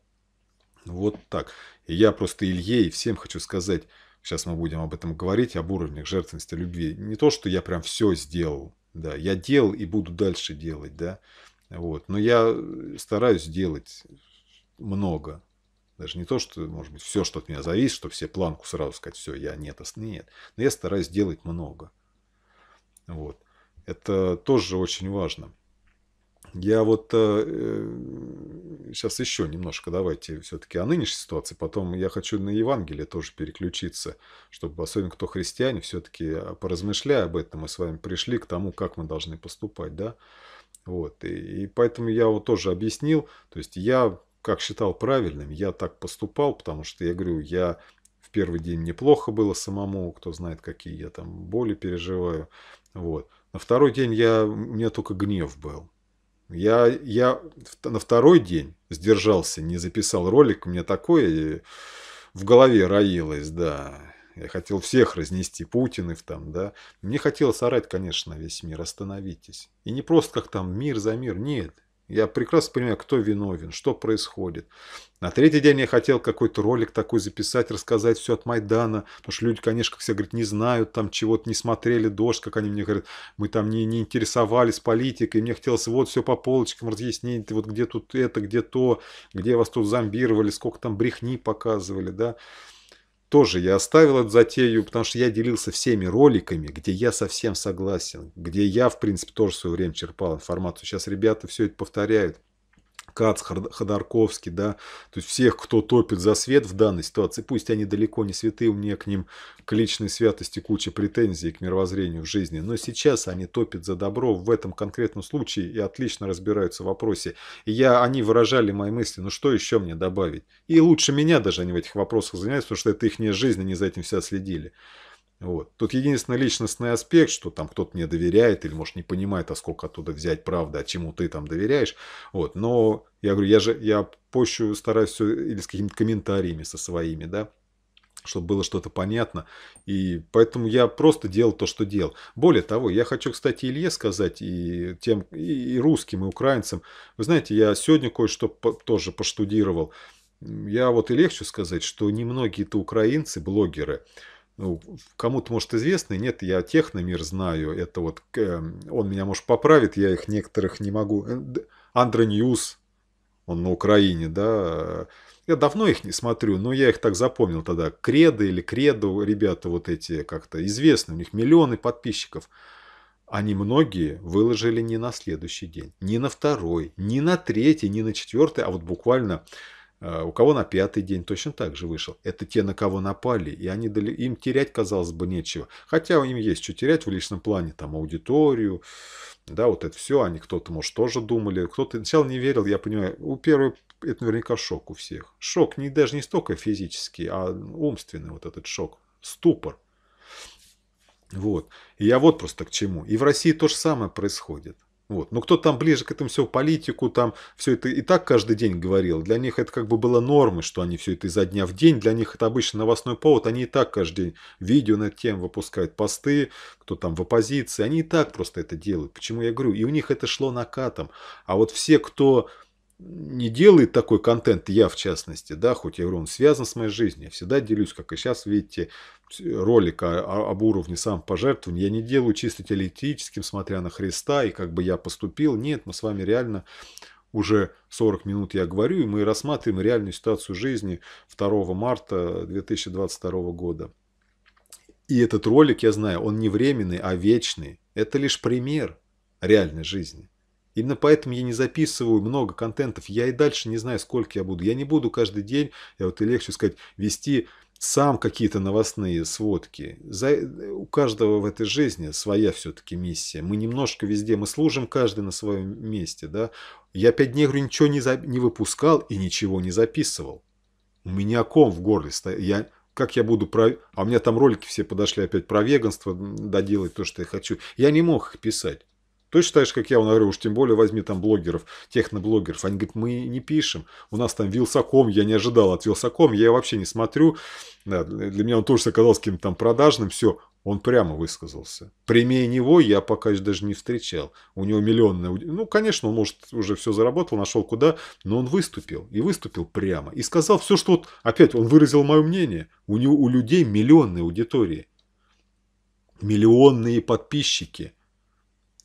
Вот так. И я просто Илье и всем хочу сказать, сейчас мы будем об этом говорить, об уровнях жертвенности любви. Не то, что я прям все сделал, да, я делал и буду дальше делать, да, вот. Но я э, стараюсь делать много. Даже не то, что, может быть, все, что от меня зависит, что все планку сразу сказать, все, я нет, нет. Но я стараюсь делать много. Вот. Это тоже очень важно. Я вот э, сейчас э, еще немножко давайте все-таки о нынешней ситуации, потом я хочу на Евангелие тоже переключиться, чтобы особенно кто христиане, все-таки а, поразмышляя об этом, мы с вами пришли к тому, как мы должны поступать, да. Вот, и, и поэтому я вот тоже объяснил, то есть я как считал правильным, я так поступал, потому что я говорю, я в первый день неплохо было самому, кто знает, какие я там боли переживаю, вот. На второй день я, у меня только гнев был. Я, я на второй день сдержался, не записал ролик. У меня такое э, в голове роилось, да. Я хотел всех разнести, Путиных там, да. Мне хотелось орать, конечно, на весь мир, остановитесь. И не просто как там мир за мир, нет. Я прекрасно понимаю, кто виновен, что происходит. На третий день я хотел какой-то ролик такой записать, рассказать все от Майдана. Потому что люди, конечно, как все говорят, не знают, там чего-то не смотрели, дождь, как они мне говорят. Мы там не, не интересовались политикой. Мне хотелось вот все по полочкам разъяснить. Вот где тут это, где то, где вас тут зомбировали, сколько там брехни показывали, да тоже я оставил эту затею, потому что я делился всеми роликами, где я совсем согласен, где я, в принципе, тоже в свое время черпал информацию. Сейчас ребята все это повторяют. Кац, Ходорковский, да, то есть всех, кто топит за свет в данной ситуации, пусть они далеко не святые, у меня к ним к личной святости куча претензий к мировоззрению в жизни, но сейчас они топят за добро в этом конкретном случае и отлично разбираются в вопросе. И я, они выражали мои мысли, ну что еще мне добавить? И лучше меня даже они в этих вопросах занимаются, потому что это их не жизнь, они за этим все следили. Вот. Тут единственный личностный аспект, что там кто-то не доверяет или, может, не понимает, а сколько оттуда взять правда, а чему ты там доверяешь. Вот. Но я говорю, я же я пощу стараюсь все или с какими-то комментариями со своими, да, чтобы было что-то понятно. И поэтому я просто делал то, что делал. Более того, я хочу, кстати, Илье сказать и тем и, и русским, и украинцам. Вы знаете, я сегодня кое-что по, тоже поштудировал. Я вот и легче сказать, что немногие-то украинцы, блогеры, ну, кому-то, может, известный, нет, я техномир знаю, это вот, эм, он меня, может, поправит, я их некоторых не могу, Андро э, Ньюс, он на Украине, да, э, я давно их не смотрю, но я их так запомнил тогда, Креды или Креду ребята вот эти как-то известны, у них миллионы подписчиков, они многие выложили не на следующий день, не на второй, не на третий, не на четвертый, а вот буквально а, у кого на пятый день точно так же вышел. Это те, на кого напали, и они дали, им терять, казалось бы, нечего. Хотя у них есть что терять в личном плане, там, аудиторию, да, вот это все, они кто-то, может, тоже думали, кто-то сначала не верил, я понимаю, у первого это наверняка шок у всех. Шок не, даже не столько физический, а умственный вот этот шок, ступор. Вот. И я вот просто к чему. И в России то же самое происходит. Вот. Но кто там ближе к этому всего политику, там все это и так каждый день говорил. Для них это как бы было нормой, что они все это изо дня в день. Для них это обычно новостной повод. Они и так каждый день видео на эту выпускают, посты, кто там в оппозиции. Они и так просто это делают. Почему я говорю? И у них это шло накатом. А вот все, кто не делает такой контент, я в частности, да, хоть я говорю, он связан с моей жизнью, я всегда делюсь, как и сейчас видите, ролик об уровне самопожертвования, я не делаю чисто теоретическим, смотря на Христа, и как бы я поступил, нет, мы с вами реально уже 40 минут я говорю, и мы рассматриваем реальную ситуацию жизни 2 марта 2022 года. И этот ролик, я знаю, он не временный, а вечный. Это лишь пример реальной жизни. Именно поэтому я не записываю много контентов. Я и дальше не знаю, сколько я буду. Я не буду каждый день, я вот и легче сказать, вести сам какие-то новостные сводки. За, у каждого в этой жизни своя все-таки миссия. Мы немножко везде, мы служим каждый на своем месте. Да? Я пять дней, говорю, ничего не, за, не выпускал и ничего не записывал. У меня ком в горле стоит. Я, как я буду про... А у меня там ролики все подошли опять про веганство, доделать то, что я хочу. Я не мог их писать. Точно так же, как я, он говорю, уж тем более возьми там блогеров, техноблогеров. Они говорят, мы не пишем. У нас там Вилсаком, я не ожидал от Вилсаком, я вообще не смотрю. Да, для меня он тоже оказался каким-то там продажным. Все, он прямо высказался. Прямее него я пока даже не встречал. У него миллионная... Ну, конечно, он, может, уже все заработал, нашел куда, но он выступил. И выступил прямо. И сказал все, что... Вот, опять, он выразил мое мнение. У, него, у людей миллионные аудитории. Миллионные подписчики –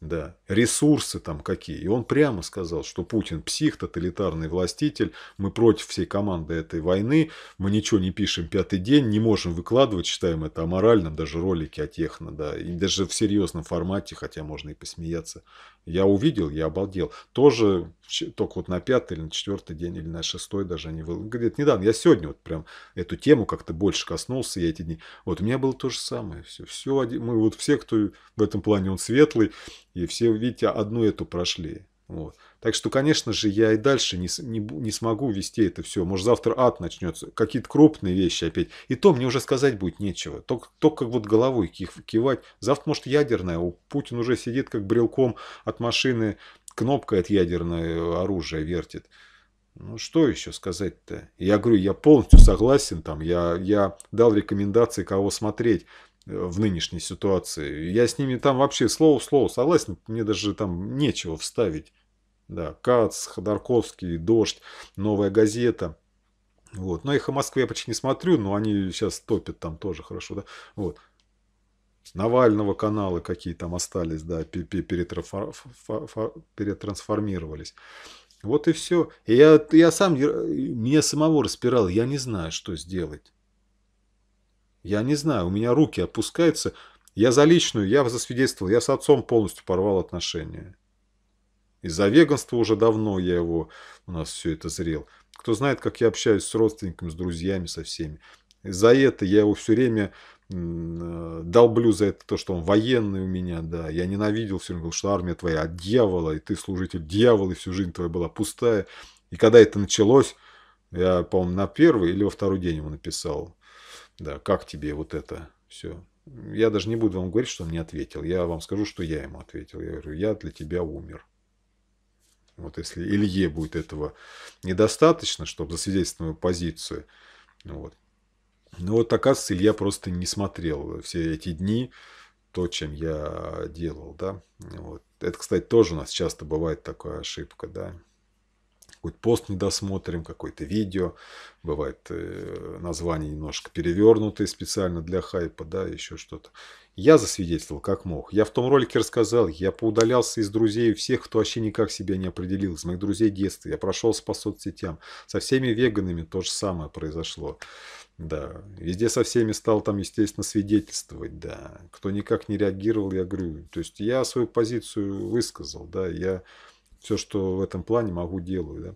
да, ресурсы там какие. И он прямо сказал, что Путин псих, тоталитарный властитель, мы против всей команды этой войны, мы ничего не пишем пятый день, не можем выкладывать, считаем это аморальным, даже ролики о техно, да, и даже в серьезном формате, хотя можно и посмеяться. Я увидел, я обалдел. Тоже только вот на пятый или на четвертый день или на шестой даже они вы... Где-то недавно, я сегодня вот прям эту тему как-то больше коснулся, я эти дни. Вот у меня было то же самое. Все, все, мы вот все, кто в этом плане, он светлый, и все, видите, одну эту прошли. Вот. Так что, конечно же, я и дальше не, не, не смогу вести это все. Может, завтра ад начнется. Какие-то крупные вещи опять. И то мне уже сказать будет нечего. Только, только вот головой кив, кивать. Завтра, может, ядерное. У Путин уже сидит как брелком от машины. Кнопкой от ядерного э, оружия вертит. Ну, что еще сказать-то? Я говорю, я полностью согласен. Там, я, я дал рекомендации, кого смотреть в нынешней ситуации. Я с ними там вообще слово в слово согласен, мне даже там нечего вставить. Да, Кац, Ходорковский, Дождь, Новая газета. Вот. Но их о Москве я почти не смотрю, но они сейчас топят там тоже хорошо. Да? Вот. Навального каналы какие там остались, да, перетрансформировались. Вот и все. И я, я сам, э, меня самого распирал, я не знаю, что сделать. Я не знаю, у меня руки опускаются. Я за личную, я засвидетельствовал, я с отцом полностью порвал отношения. Из-за веганства уже давно я его, у нас все это зрел. Кто знает, как я общаюсь с родственниками, с друзьями, со всеми. из За это я его все время э, долблю за это, то, что он военный у меня, да. Я ненавидел все время, говорил, что армия твоя от дьявола, и ты служитель дьявола, и всю жизнь твоя была пустая. И когда это началось, я, по-моему, на первый или во второй день ему написал, да, как тебе вот это все? Я даже не буду вам говорить, что он мне ответил. Я вам скажу, что я ему ответил. Я говорю, я для тебя умер. Вот если Илье будет этого недостаточно, чтобы засвидетельствовать мою позицию. Ну вот. Ну вот, оказывается, Илья просто не смотрел все эти дни то, чем я делал, да. Вот. Это, кстати, тоже у нас часто бывает такая ошибка, да какой-то пост не досмотрим, какое-то видео. Бывает э, название немножко перевернутые специально для хайпа, да, еще что-то. Я засвидетельствовал как мог. Я в том ролике рассказал, я поудалялся из друзей всех, кто вообще никак себя не определил, из моих друзей детства. Я прошелся по соцсетям. Со всеми веганами то же самое произошло. Да, везде со всеми стал там, естественно, свидетельствовать, да. Кто никак не реагировал, я говорю, то есть я свою позицию высказал, да, я все, что в этом плане могу, делаю. Да?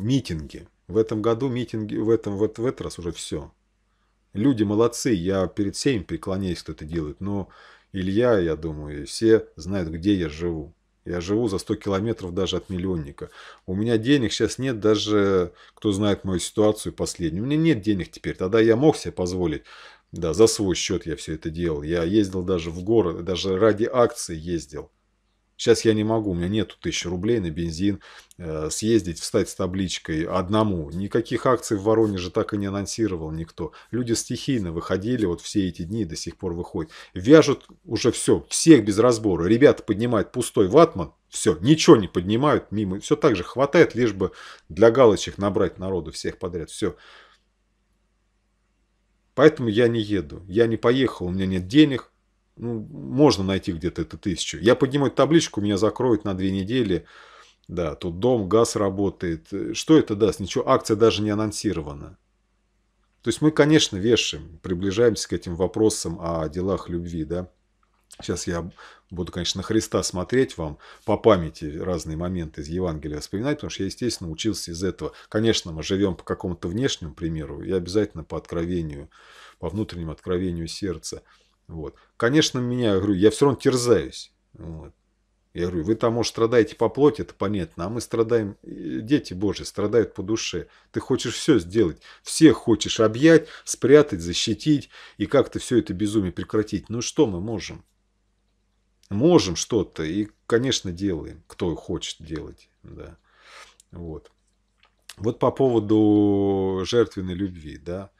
Митинги. В этом году митинги, в, этом, вот в этот раз уже все. Люди молодцы, я перед всеми преклоняюсь, кто это делает, но Илья, я думаю, все знают, где я живу. Я живу за 100 километров даже от миллионника. У меня денег сейчас нет даже, кто знает мою ситуацию последнюю. У меня нет денег теперь. Тогда я мог себе позволить. Да, за свой счет я все это делал. Я ездил даже в город, даже ради акции ездил. Сейчас я не могу, у меня нету тысячи рублей на бензин, э, съездить, встать с табличкой одному. Никаких акций в Воронеже так и не анонсировал никто. Люди стихийно выходили вот все эти дни до сих пор выходят. Вяжут уже все, всех без разбора. Ребята поднимают пустой ватман, все, ничего не поднимают мимо. Все так же хватает, лишь бы для галочек набрать народу всех подряд. Все. Поэтому я не еду. Я не поехал, у меня нет денег ну, можно найти где-то эту тысячу. Я подниму табличку, меня закроют на две недели. Да, тут дом, газ работает. Что это даст? Ничего, акция даже не анонсирована. То есть мы, конечно, вешаем, приближаемся к этим вопросам о делах любви, да. Сейчас я буду, конечно, на Христа смотреть вам по памяти разные моменты из Евангелия вспоминать, потому что я, естественно, учился из этого. Конечно, мы живем по какому-то внешнему примеру и обязательно по откровению, по внутреннему откровению сердца – вот. Конечно, меня, я говорю, я все равно терзаюсь. Вот. Я говорю, вы там, может, страдаете по плоти, это понятно, а мы страдаем, дети Божьи страдают по душе. Ты хочешь все сделать, всех хочешь объять, спрятать, защитить и как-то все это безумие прекратить. Ну что мы можем? Можем что-то и, конечно, делаем, кто хочет делать. Да. Вот. вот по поводу жертвенной любви, да.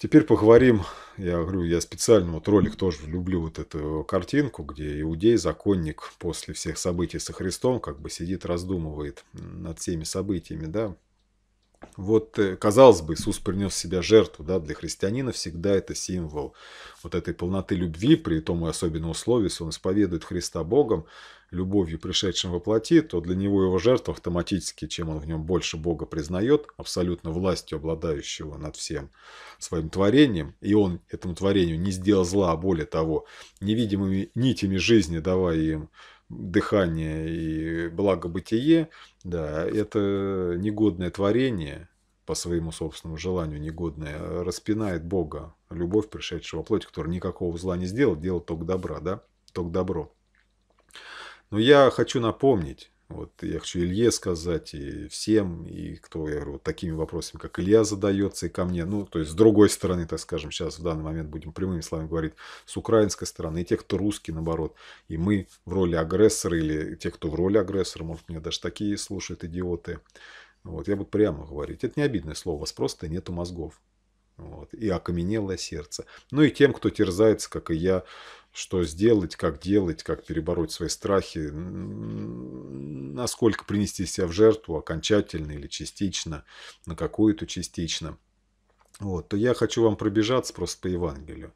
Теперь поговорим, я говорю, я специально, вот ролик тоже люблю вот эту картинку, где иудей, законник после всех событий со Христом, как бы сидит, раздумывает над всеми событиями, да. Вот, э, казалось бы, Иисус принес себя жертву, да, для христианина всегда это символ вот этой полноты любви, при том и особенно условии, если он исповедует Христа Богом, любовью пришедшим во плоти, то для него его жертва автоматически, чем он в нем больше Бога признает, абсолютно властью обладающего над всем своим творением, и он этому творению не сделал зла, а более того, невидимыми нитями жизни давая им дыхание и благобытие, да, это негодное творение, по своему собственному желанию негодное, распинает Бога, любовь пришедшего плоти, который никакого зла не сделал, делал только добра, да, только добро. Но я хочу напомнить, вот я хочу Илье сказать и всем, и кто, я говорю, вот такими вопросами, как Илья задается и ко мне, ну, то есть с другой стороны, так скажем, сейчас в данный момент будем прямыми словами говорить, с украинской стороны, и те, кто русский, наоборот, и мы в роли агрессора, или те, кто в роли агрессора, может, меня даже такие слушают идиоты, вот, я буду прямо говорить, это не обидное слово, у вас просто нету мозгов, вот, и окаменелое сердце. Ну и тем, кто терзается, как и я, что сделать, как делать, как перебороть свои страхи, насколько принести себя в жертву окончательно или частично, на какую-то частично. Вот, то я хочу вам пробежаться просто по Евангелию.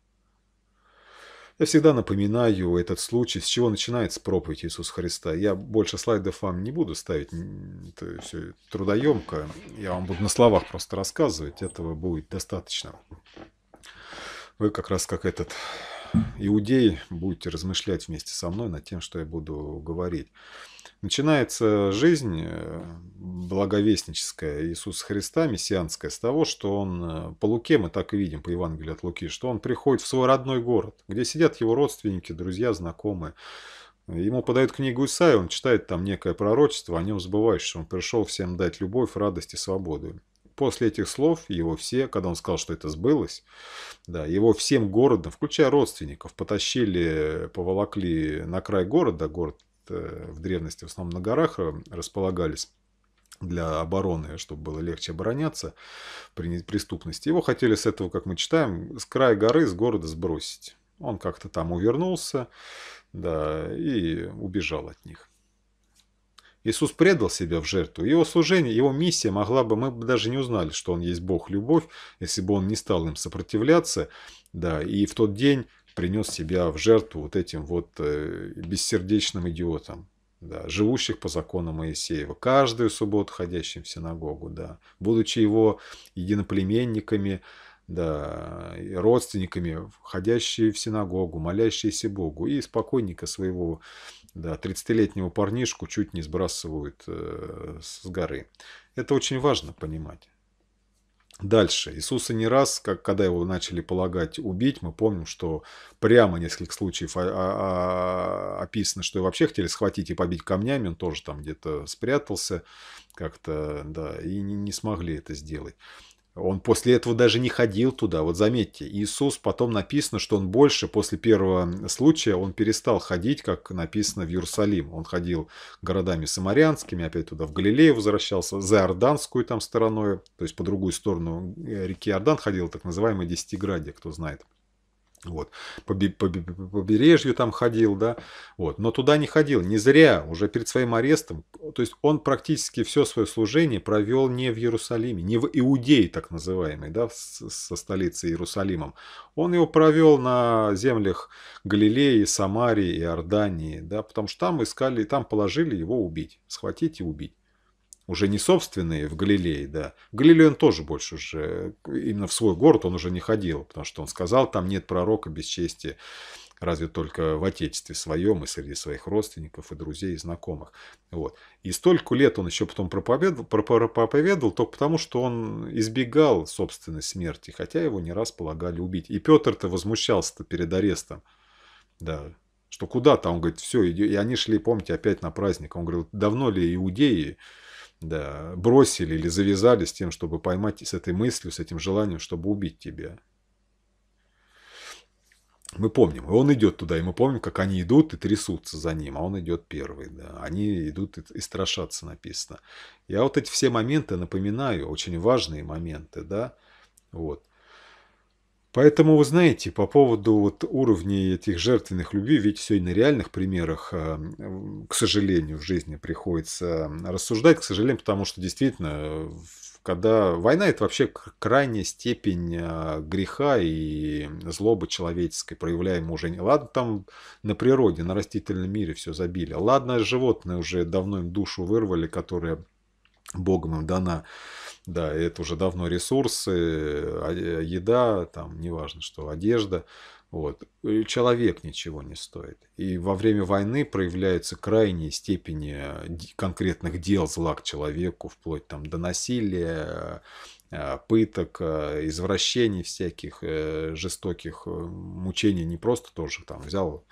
Я всегда напоминаю этот случай, с чего начинается проповедь Иисуса Христа. Я больше слайдов вам не буду ставить, это все трудоемко. Я вам буду на словах просто рассказывать, этого будет достаточно. Вы как раз как этот иудей будете размышлять вместе со мной над тем, что я буду говорить. Начинается жизнь э, благовестническая Иисуса Христа, мессианская, с того, что он э, по Луке, мы так и видим по Евангелию от Луки, что он приходит в свой родной город, где сидят его родственники, друзья, знакомые. Ему подают книгу Исаия, он читает там некое пророчество, о нем забываешь, что он пришел всем дать любовь, радость и свободу. После этих слов его все, когда он сказал, что это сбылось, да, его всем городом, включая родственников, потащили, поволокли на край города, город Э, в древности в основном на горах э, располагались для обороны, чтобы было легче обороняться при преступности. Его хотели с этого, как мы читаем, с края горы, с города сбросить. Он как-то там увернулся да, и убежал от них. Иисус предал себя в жертву. Его служение, его миссия могла бы, мы бы даже не узнали, что он есть Бог любовь, если бы он не стал им сопротивляться. Да, и в тот день принес себя в жертву вот этим вот э, бессердечным идиотам, да, живущих по закону Моисеева, каждую субботу ходящим в синагогу, да, будучи его единоплеменниками, да, родственниками, входящие в синагогу, молящиеся Богу, и спокойненько своего да, 30-летнего парнишку чуть не сбрасывают э, с горы. Это очень важно понимать. Дальше. Иисуса не раз, как, когда его начали полагать убить, мы помним, что прямо несколько случаев а, а, а, описано, что его вообще хотели схватить и побить камнями, он тоже там где-то спрятался как-то, да, и не, не смогли это сделать. Он после этого даже не ходил туда. Вот заметьте, Иисус потом написано, что он больше после первого случая он перестал ходить, как написано в Иерусалим. Он ходил городами самарянскими, опять туда в Галилею возвращался, за Иорданскую там стороной, то есть по другую сторону э, реки Иордан ходил, так называемый Десятиградие, кто знает. Вот. По, по, по побережью там ходил, да, вот. но туда не ходил, не зря, уже перед своим арестом, то есть он практически все свое служение провел не в Иерусалиме, не в Иудее, так называемой, да, со столицей Иерусалимом, он его провел на землях Галилеи, Самарии, Иордании, да, потому что там искали, там положили его убить, схватить и убить. Уже не собственные в Галилее, да. В Галилее он тоже больше уже, именно в свой город он уже не ходил, потому что он сказал, там нет пророка без чести, разве только в отечестве своем и среди своих родственников и друзей и знакомых. Вот. И столько лет он еще потом проповедовал, проповедовал только потому, что он избегал собственной смерти, хотя его не раз полагали убить. И Петр-то возмущался-то перед арестом. Да, что куда-то, он говорит, все, и они шли, помните, опять на праздник. Он говорил, давно ли иудеи да, бросили или завязали с тем, чтобы поймать с этой мыслью, с этим желанием, чтобы убить тебя. Мы помним, и он идет туда, и мы помним, как они идут и трясутся за ним, а он идет первый, да. Они идут и, и страшатся, написано. Я вот эти все моменты напоминаю, очень важные моменты, да, вот. Поэтому, вы знаете, по поводу вот уровней этих жертвенных любви, ведь все и на реальных примерах, а, к сожалению, в жизни приходится рассуждать, к сожалению, потому что действительно, когда война это вообще крайняя степень а, греха и злобы человеческой, проявляемой уже не ладно там на природе, на растительном мире все забили, ладно животные уже давно им душу вырвали, которая Богом им дана. Да, это уже давно ресурсы, а, э, еда, там, неважно что, одежда. Вот. человек ничего не стоит. И во время войны проявляются крайние степени э, конкретных дел зла к человеку, вплоть там, до насилия, э, пыток, извращений всяких, жестоких мучений. Не просто тоже там взял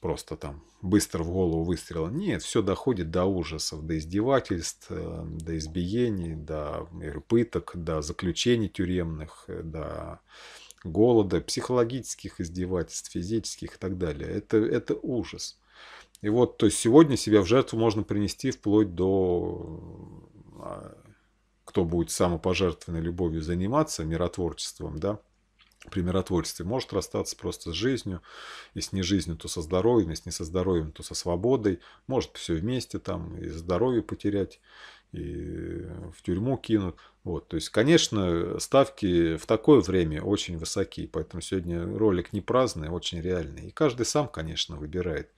просто там быстро в голову выстрела. Нет, все доходит до ужасов, до издевательств, э, до избиений, до пыток, до заключений тюремных, э, до голода, психологических издевательств, физических и так далее. Это, это ужас. И вот, то есть сегодня себя в жертву можно принести вплоть до а, кто будет самопожертвованной любовью заниматься, миротворчеством, да, при миротворчестве может расстаться просто с жизнью. Если не жизнью, то со здоровьем, если не со здоровьем, то со свободой. Может все вместе там и здоровье потерять, и в тюрьму кинуть. Вот. То есть, конечно, ставки в такое время очень высоки, поэтому сегодня ролик не праздный, а очень реальный. И каждый сам, конечно, выбирает.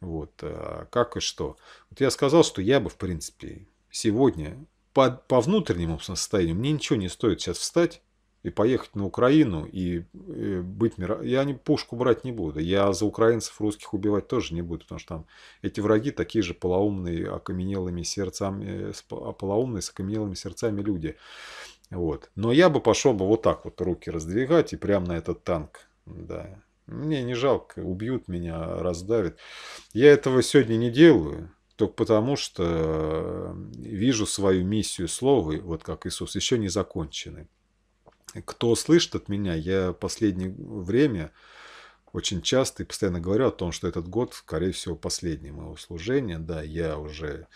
Вот. А как и что. Вот я сказал, что я бы, в принципе, сегодня по, по внутреннему состоянию мне ничего не стоит сейчас встать и поехать на Украину и, э, быть мира. Я не, пушку брать не буду. Я за украинцев русских убивать тоже не буду, потому что там эти враги такие же полоумные, окаменелыми сердцами, э, а полоумные с окаменелыми сердцами люди. Вот. Но я бы пошел бы вот так вот руки раздвигать и прямо на этот танк. Да. Мне не жалко, убьют меня, раздавят. Я этого сегодня не делаю, только потому что э, вижу свою миссию слова, вот как Иисус, еще не законченной кто слышит от меня, я последнее время очень часто и постоянно говорю о том, что этот год, скорее всего, последний моего служения. Да, я уже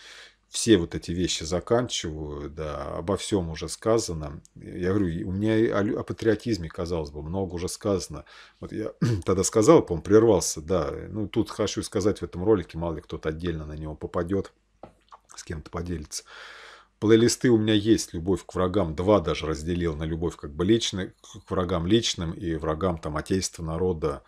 все вот эти вещи заканчиваю, да, обо всем уже сказано. Я говорю, у меня и о, о патриотизме, казалось бы, много уже сказано. Вот я *clears throat* тогда сказал, по-моему, прервался, да. Ну, тут хочу сказать в этом ролике, мало ли кто-то отдельно на него попадет, с кем-то поделится. Плейлисты у меня есть, любовь к врагам, два даже разделил на любовь как бы личный, к врагам личным и врагам там отечества, народа,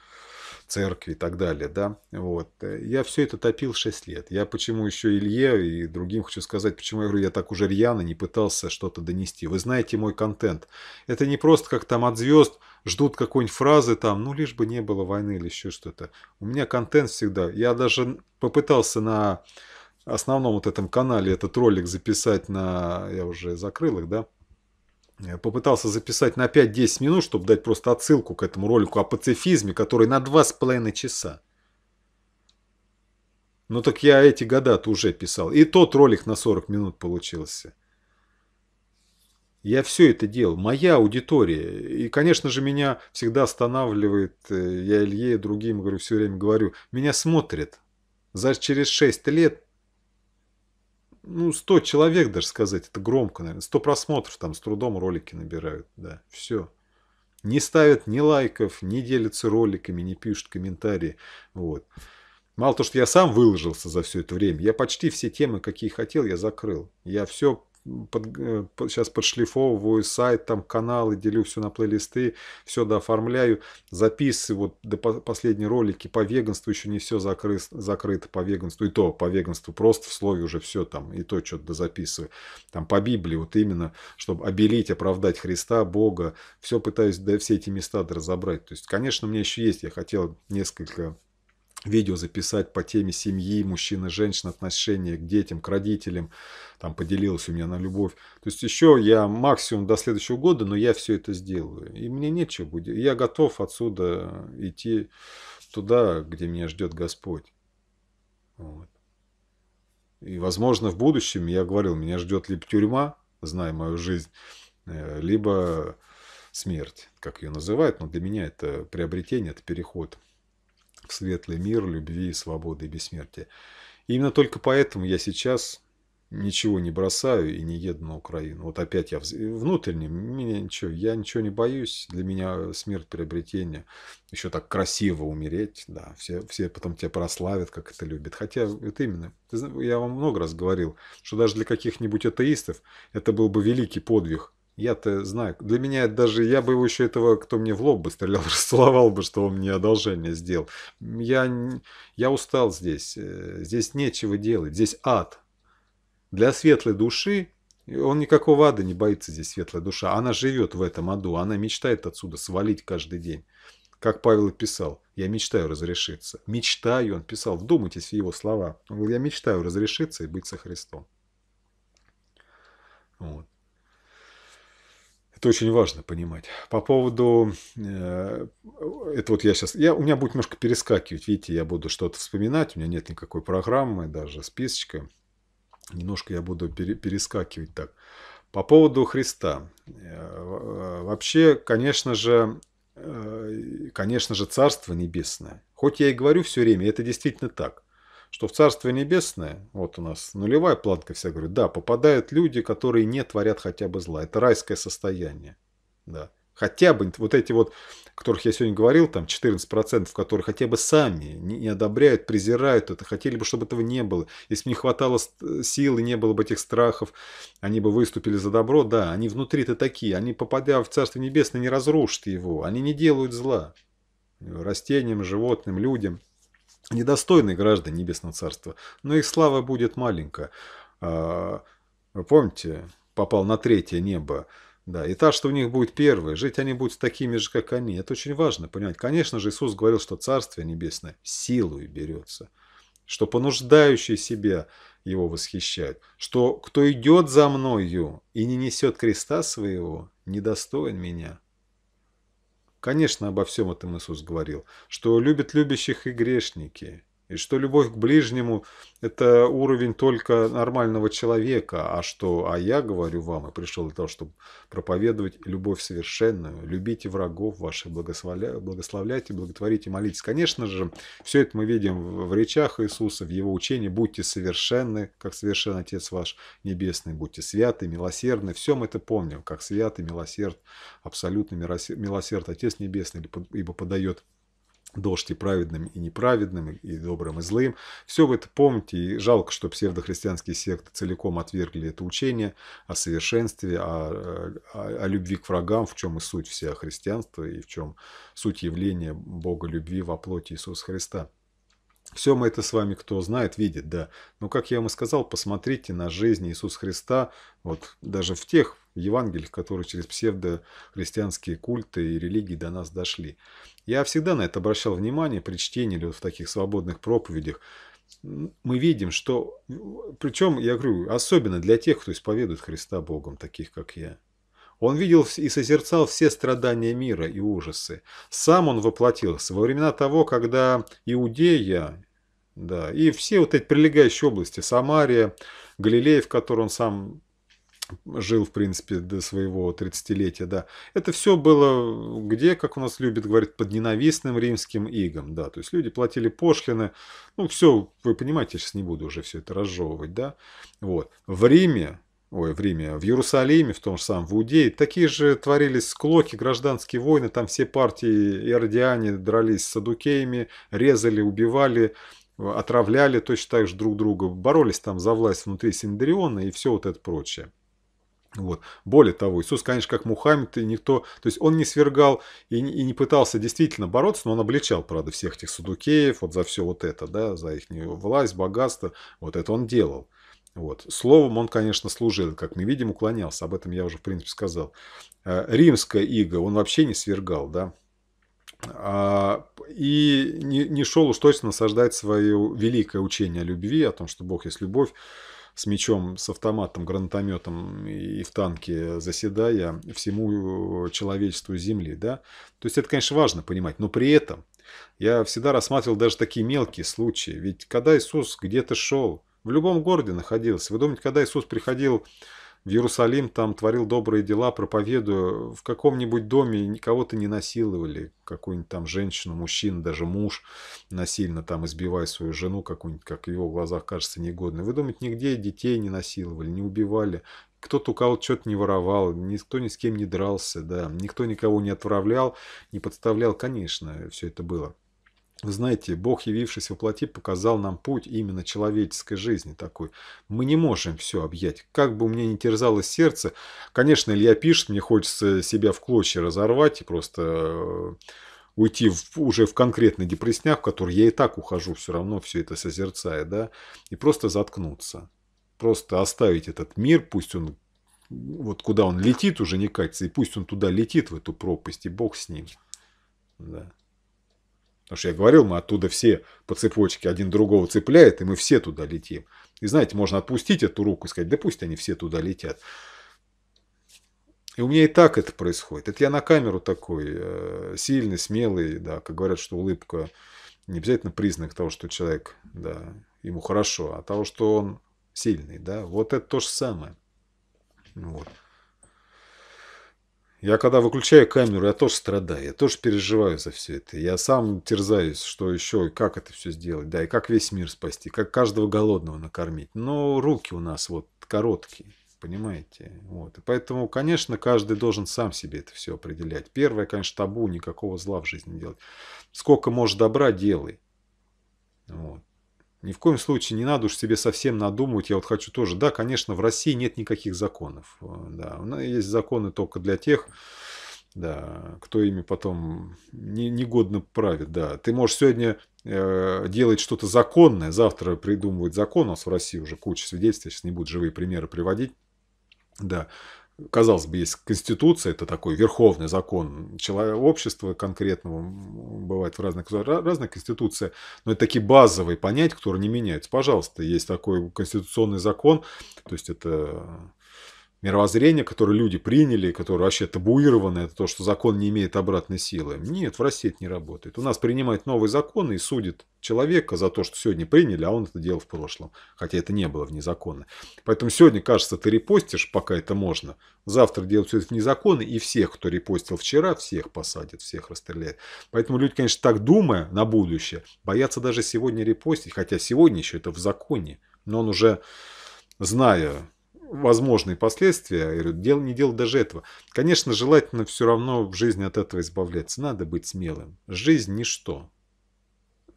церкви и так далее, да, вот. Я все это топил 6 лет. Я почему еще Илье и другим хочу сказать, почему я говорю, я так уже рьяно не пытался что-то донести. Вы знаете мой контент. Это не просто как там от звезд ждут какой-нибудь фразы там, ну, лишь бы не было войны или еще что-то. У меня контент всегда. Я даже попытался на основном вот этом канале этот ролик записать на... Я уже закрыл их, да? Я э, попытался записать на 5-10 минут, чтобы дать просто отсылку к этому ролику о пацифизме, который на 2,5 часа. Ну так я эти года-то уже писал. И тот ролик на 40 минут получился. Я все это делал. Моя аудитория. И, конечно же, меня всегда останавливает, э, я Илье и другим говорю, все время говорю, меня смотрят. За через 6 лет ну, 100 человек даже сказать, это громко, наверное. 100 просмотров там с трудом ролики набирают, да, все. Не ставят ни лайков, не делятся роликами, не пишут комментарии, вот. Мало то, что я сам выложился за все это время, я почти все темы, какие хотел, я закрыл. Я все под, сейчас э, подшлифовываю сайт, там каналы, делю все на плейлисты, все дооформляю, записываю вот до последние ролики по веганству еще не все закры, закрыто по веганству, и то по веганству просто в слове уже все там, и то что-то дозаписываю, там по Библии вот именно, чтобы обелить, оправдать Христа, Бога, все пытаюсь да, все эти места разобрать, то есть, конечно, у меня еще есть, я хотел несколько видео записать по теме семьи, мужчин и отношения к детям, к родителям. Там поделилась у меня на любовь. То есть еще я максимум до следующего года, но я все это сделаю. И мне нечего будет. Я готов отсюда идти туда, где меня ждет Господь. Вот. И, возможно, в будущем, я говорил, меня ждет либо тюрьма, зная мою жизнь, э, либо смерть, как ее называют. Но для меня это приобретение, это переход в светлый мир любви, свободы и бессмертия. И именно только поэтому я сейчас ничего не бросаю и не еду на Украину. Вот опять я внутренне, меня ничего, я ничего не боюсь. Для меня смерть приобретение. Еще так красиво умереть, да. Все, все потом тебя прославят, как это любят. Хотя это именно, я вам много раз говорил, что даже для каких-нибудь атеистов это был бы великий подвиг я-то знаю. Для меня даже, я бы его еще этого, кто мне в лоб бы стрелял, *laughs* расцеловал бы, что он мне одолжение сделал. Я, я устал здесь. Э, здесь нечего делать. Здесь ад. Для светлой души он никакого ада не боится здесь, светлая душа. Она живет в этом аду. Она мечтает отсюда свалить каждый день. Как Павел писал, я мечтаю разрешиться. Мечтаю, он писал, вдумайтесь в его слова. Он говорил, я мечтаю разрешиться и быть со Христом. Вот. Это очень важно понимать. По поводу... Э, это вот я сейчас... Я, у меня будет немножко перескакивать. Видите, я буду что-то вспоминать. У меня нет никакой программы, даже списочка. Немножко я буду пере, перескакивать так. По поводу Христа. Э, вообще, конечно же, э, конечно же, Царство Небесное. Хоть я и говорю все время, это действительно так что в Царствие Небесное, вот у нас нулевая планка вся говорит, да, попадают люди, которые не творят хотя бы зла. Это райское состояние. Да. Хотя бы вот эти вот, о которых я сегодня говорил, там 14%, которые хотя бы сами не одобряют, презирают это, хотели бы, чтобы этого не было. Если бы не хватало сил и не было бы этих страхов, они бы выступили за добро, да, они внутри-то такие, они, попадя в Царство Небесное, не разрушат его, они не делают зла растениям, животным, людям – недостойны граждане Небесного Царства, но их слава будет маленькая. Вы помните, попал на третье небо, да, и та, что у них будет первое, жить они будут такими же, как они. Это очень важно понимать. Конечно же, Иисус говорил, что Царствие Небесное силой берется, что понуждающие себя его восхищают, что кто идет за мною и не несет креста своего, недостоин меня. Конечно, обо всем этом Иисус говорил, что любит любящих и грешники. И что любовь к ближнему – это уровень только нормального человека, а что, а я говорю вам, и пришел для того, чтобы проповедовать любовь совершенную, любите врагов ваших, благословля, благословляйте, благотворите, молитесь. Конечно же, все это мы видим в речах Иисуса, в Его учении, будьте совершенны, как совершен Отец ваш Небесный, будьте святы, милосердны, все мы это помним, как святый, милосерд, абсолютный милосерд, милосерд Отец Небесный, ибо подает дождь и праведным, и неправедным, и добрым, и злым. Все вы это помните, и жалко, что псевдохристианские секты целиком отвергли это учение о совершенстве, о, э, о, о любви к врагам, в чем и суть вся христианства, и в чем суть явления Бога любви во плоти Иисуса Христа. Все мы это с вами, кто знает, видит, да. Но, как я вам и сказал, посмотрите на жизнь Иисуса Христа, вот даже в тех Евангелий, которые через псевдохристианские культы и религии до нас дошли. Я всегда на это обращал внимание при чтении или вот в таких свободных проповедях. Мы видим, что... Причем, я говорю, особенно для тех, кто исповедует Христа Богом, таких как я. Он видел и созерцал все страдания мира и ужасы. Сам он воплотился во времена того, когда Иудея, да, и все вот эти прилегающие области, Самария, Галилея, в которой он сам жил, в принципе, до своего 30-летия, да. Это все было где, как у нас любят говорить, под ненавистным римским игом, да. То есть люди платили пошлины, ну, все, вы понимаете, я сейчас не буду уже все это разжевывать, да. Вот. В Риме, ой, в Риме, в Иерусалиме, в том же самом, в Иудее, такие же творились склоки, гражданские войны, там все партии иродиане дрались с садукеями, резали, убивали, отравляли точно так же друг друга, боролись там за власть внутри Синдриона и все вот это прочее. Вот. Более того, Иисус, конечно, как Мухаммед, и никто, то есть он не свергал и, и не пытался действительно бороться, но он обличал, правда, всех этих судукеев вот за все вот это, да, за их власть, богатство, вот это он делал. Вот. Словом он, конечно, служил, как мы видим, уклонялся, об этом я уже, в принципе, сказал. Э, Римская иго он вообще не свергал, да, а, и не, не шел уж точно насаждать свое великое учение о любви, о том, что Бог есть любовь, с мечом, с автоматом, гранатометом и в танке заседая всему э, человечеству Земли. Да? То есть это, конечно, важно понимать, но при этом я всегда рассматривал даже такие мелкие случаи. Ведь когда Иисус где-то шел, в любом городе находился, вы думаете, когда Иисус приходил в Иерусалим, там творил добрые дела, проповедую в каком-нибудь доме никого-то не насиловали, какую-нибудь там женщину, мужчину, даже муж насильно там избивая свою жену, какую-нибудь, как в его глазах кажется, негодной. Вы думаете, нигде детей не насиловали, не убивали, кто-то у кого-то что-то не воровал, никто ни с кем не дрался, да, никто никого не отправлял, не подставлял, конечно, все это было. Вы знаете, Бог, явившись во плоти, показал нам путь именно человеческой жизни такой. Мы не можем все объять. Как бы у меня ни терзалось сердце, конечно, Илья пишет, мне хочется себя в клочья разорвать и просто э, уйти в, уже в конкретный депрессняк, в который я и так ухожу, все равно все это созерцая, да, и просто заткнуться. Просто оставить этот мир, пусть он вот куда он летит уже не катится, и пусть он туда летит, в эту пропасть, и Бог с ним. Да. Потому что я говорил, мы оттуда все по цепочке один другого цепляет, и мы все туда летим. И знаете, можно отпустить эту руку и сказать, да пусть они все туда летят. И у меня и так это происходит. Это я на камеру такой э, сильный, смелый, да, как говорят, что улыбка не обязательно признак того, что человек, да, ему хорошо, а того, что он сильный, да. Вот это то же самое. Вот. Я когда выключаю камеру, я тоже страдаю, я тоже переживаю за все это. Я сам терзаюсь, что еще, и как это все сделать, да, и как весь мир спасти, как каждого голодного накормить. Но руки у нас вот короткие, понимаете? Вот. И поэтому, конечно, каждый должен сам себе это все определять. Первое, конечно, табу, никакого зла в жизни делать. Сколько можешь добра, делай. Вот. Ни в коем случае не надо уж себе совсем надумывать, я вот хочу тоже. Да, конечно, в России нет никаких законов. Э, да, есть законы только для тех, да, кто ими потом не, негодно правит, да. Ты можешь сегодня э, делать что-то законное, завтра придумывать закон, у нас в России уже куча свидетельств, я сейчас не буду живые примеры приводить, да казалось бы, есть конституция, это такой верховный закон человека, общества конкретного, бывает в разных, разных конституция, но это такие базовые понятия, которые не меняются. Пожалуйста, есть такой конституционный закон, то есть это мировоззрение, которое люди приняли, которое вообще табуировано, это то, что закон не имеет обратной силы. Нет, в России это не работает. У нас принимают новые законы и судят человека за то, что сегодня приняли, а он это делал в прошлом. Хотя это не было вне закона. Поэтому сегодня, кажется, ты репостишь, пока это можно. Завтра делают все это вне закона, и всех, кто репостил вчера, всех посадят, всех расстреляют. Поэтому люди, конечно, так думая на будущее, боятся даже сегодня репостить, хотя сегодня еще это в законе. Но он уже, зная возможные последствия. Я говорю, дел, не делал даже этого. Конечно, желательно все равно в жизни от этого избавляться. Надо быть смелым. Жизнь – ничто.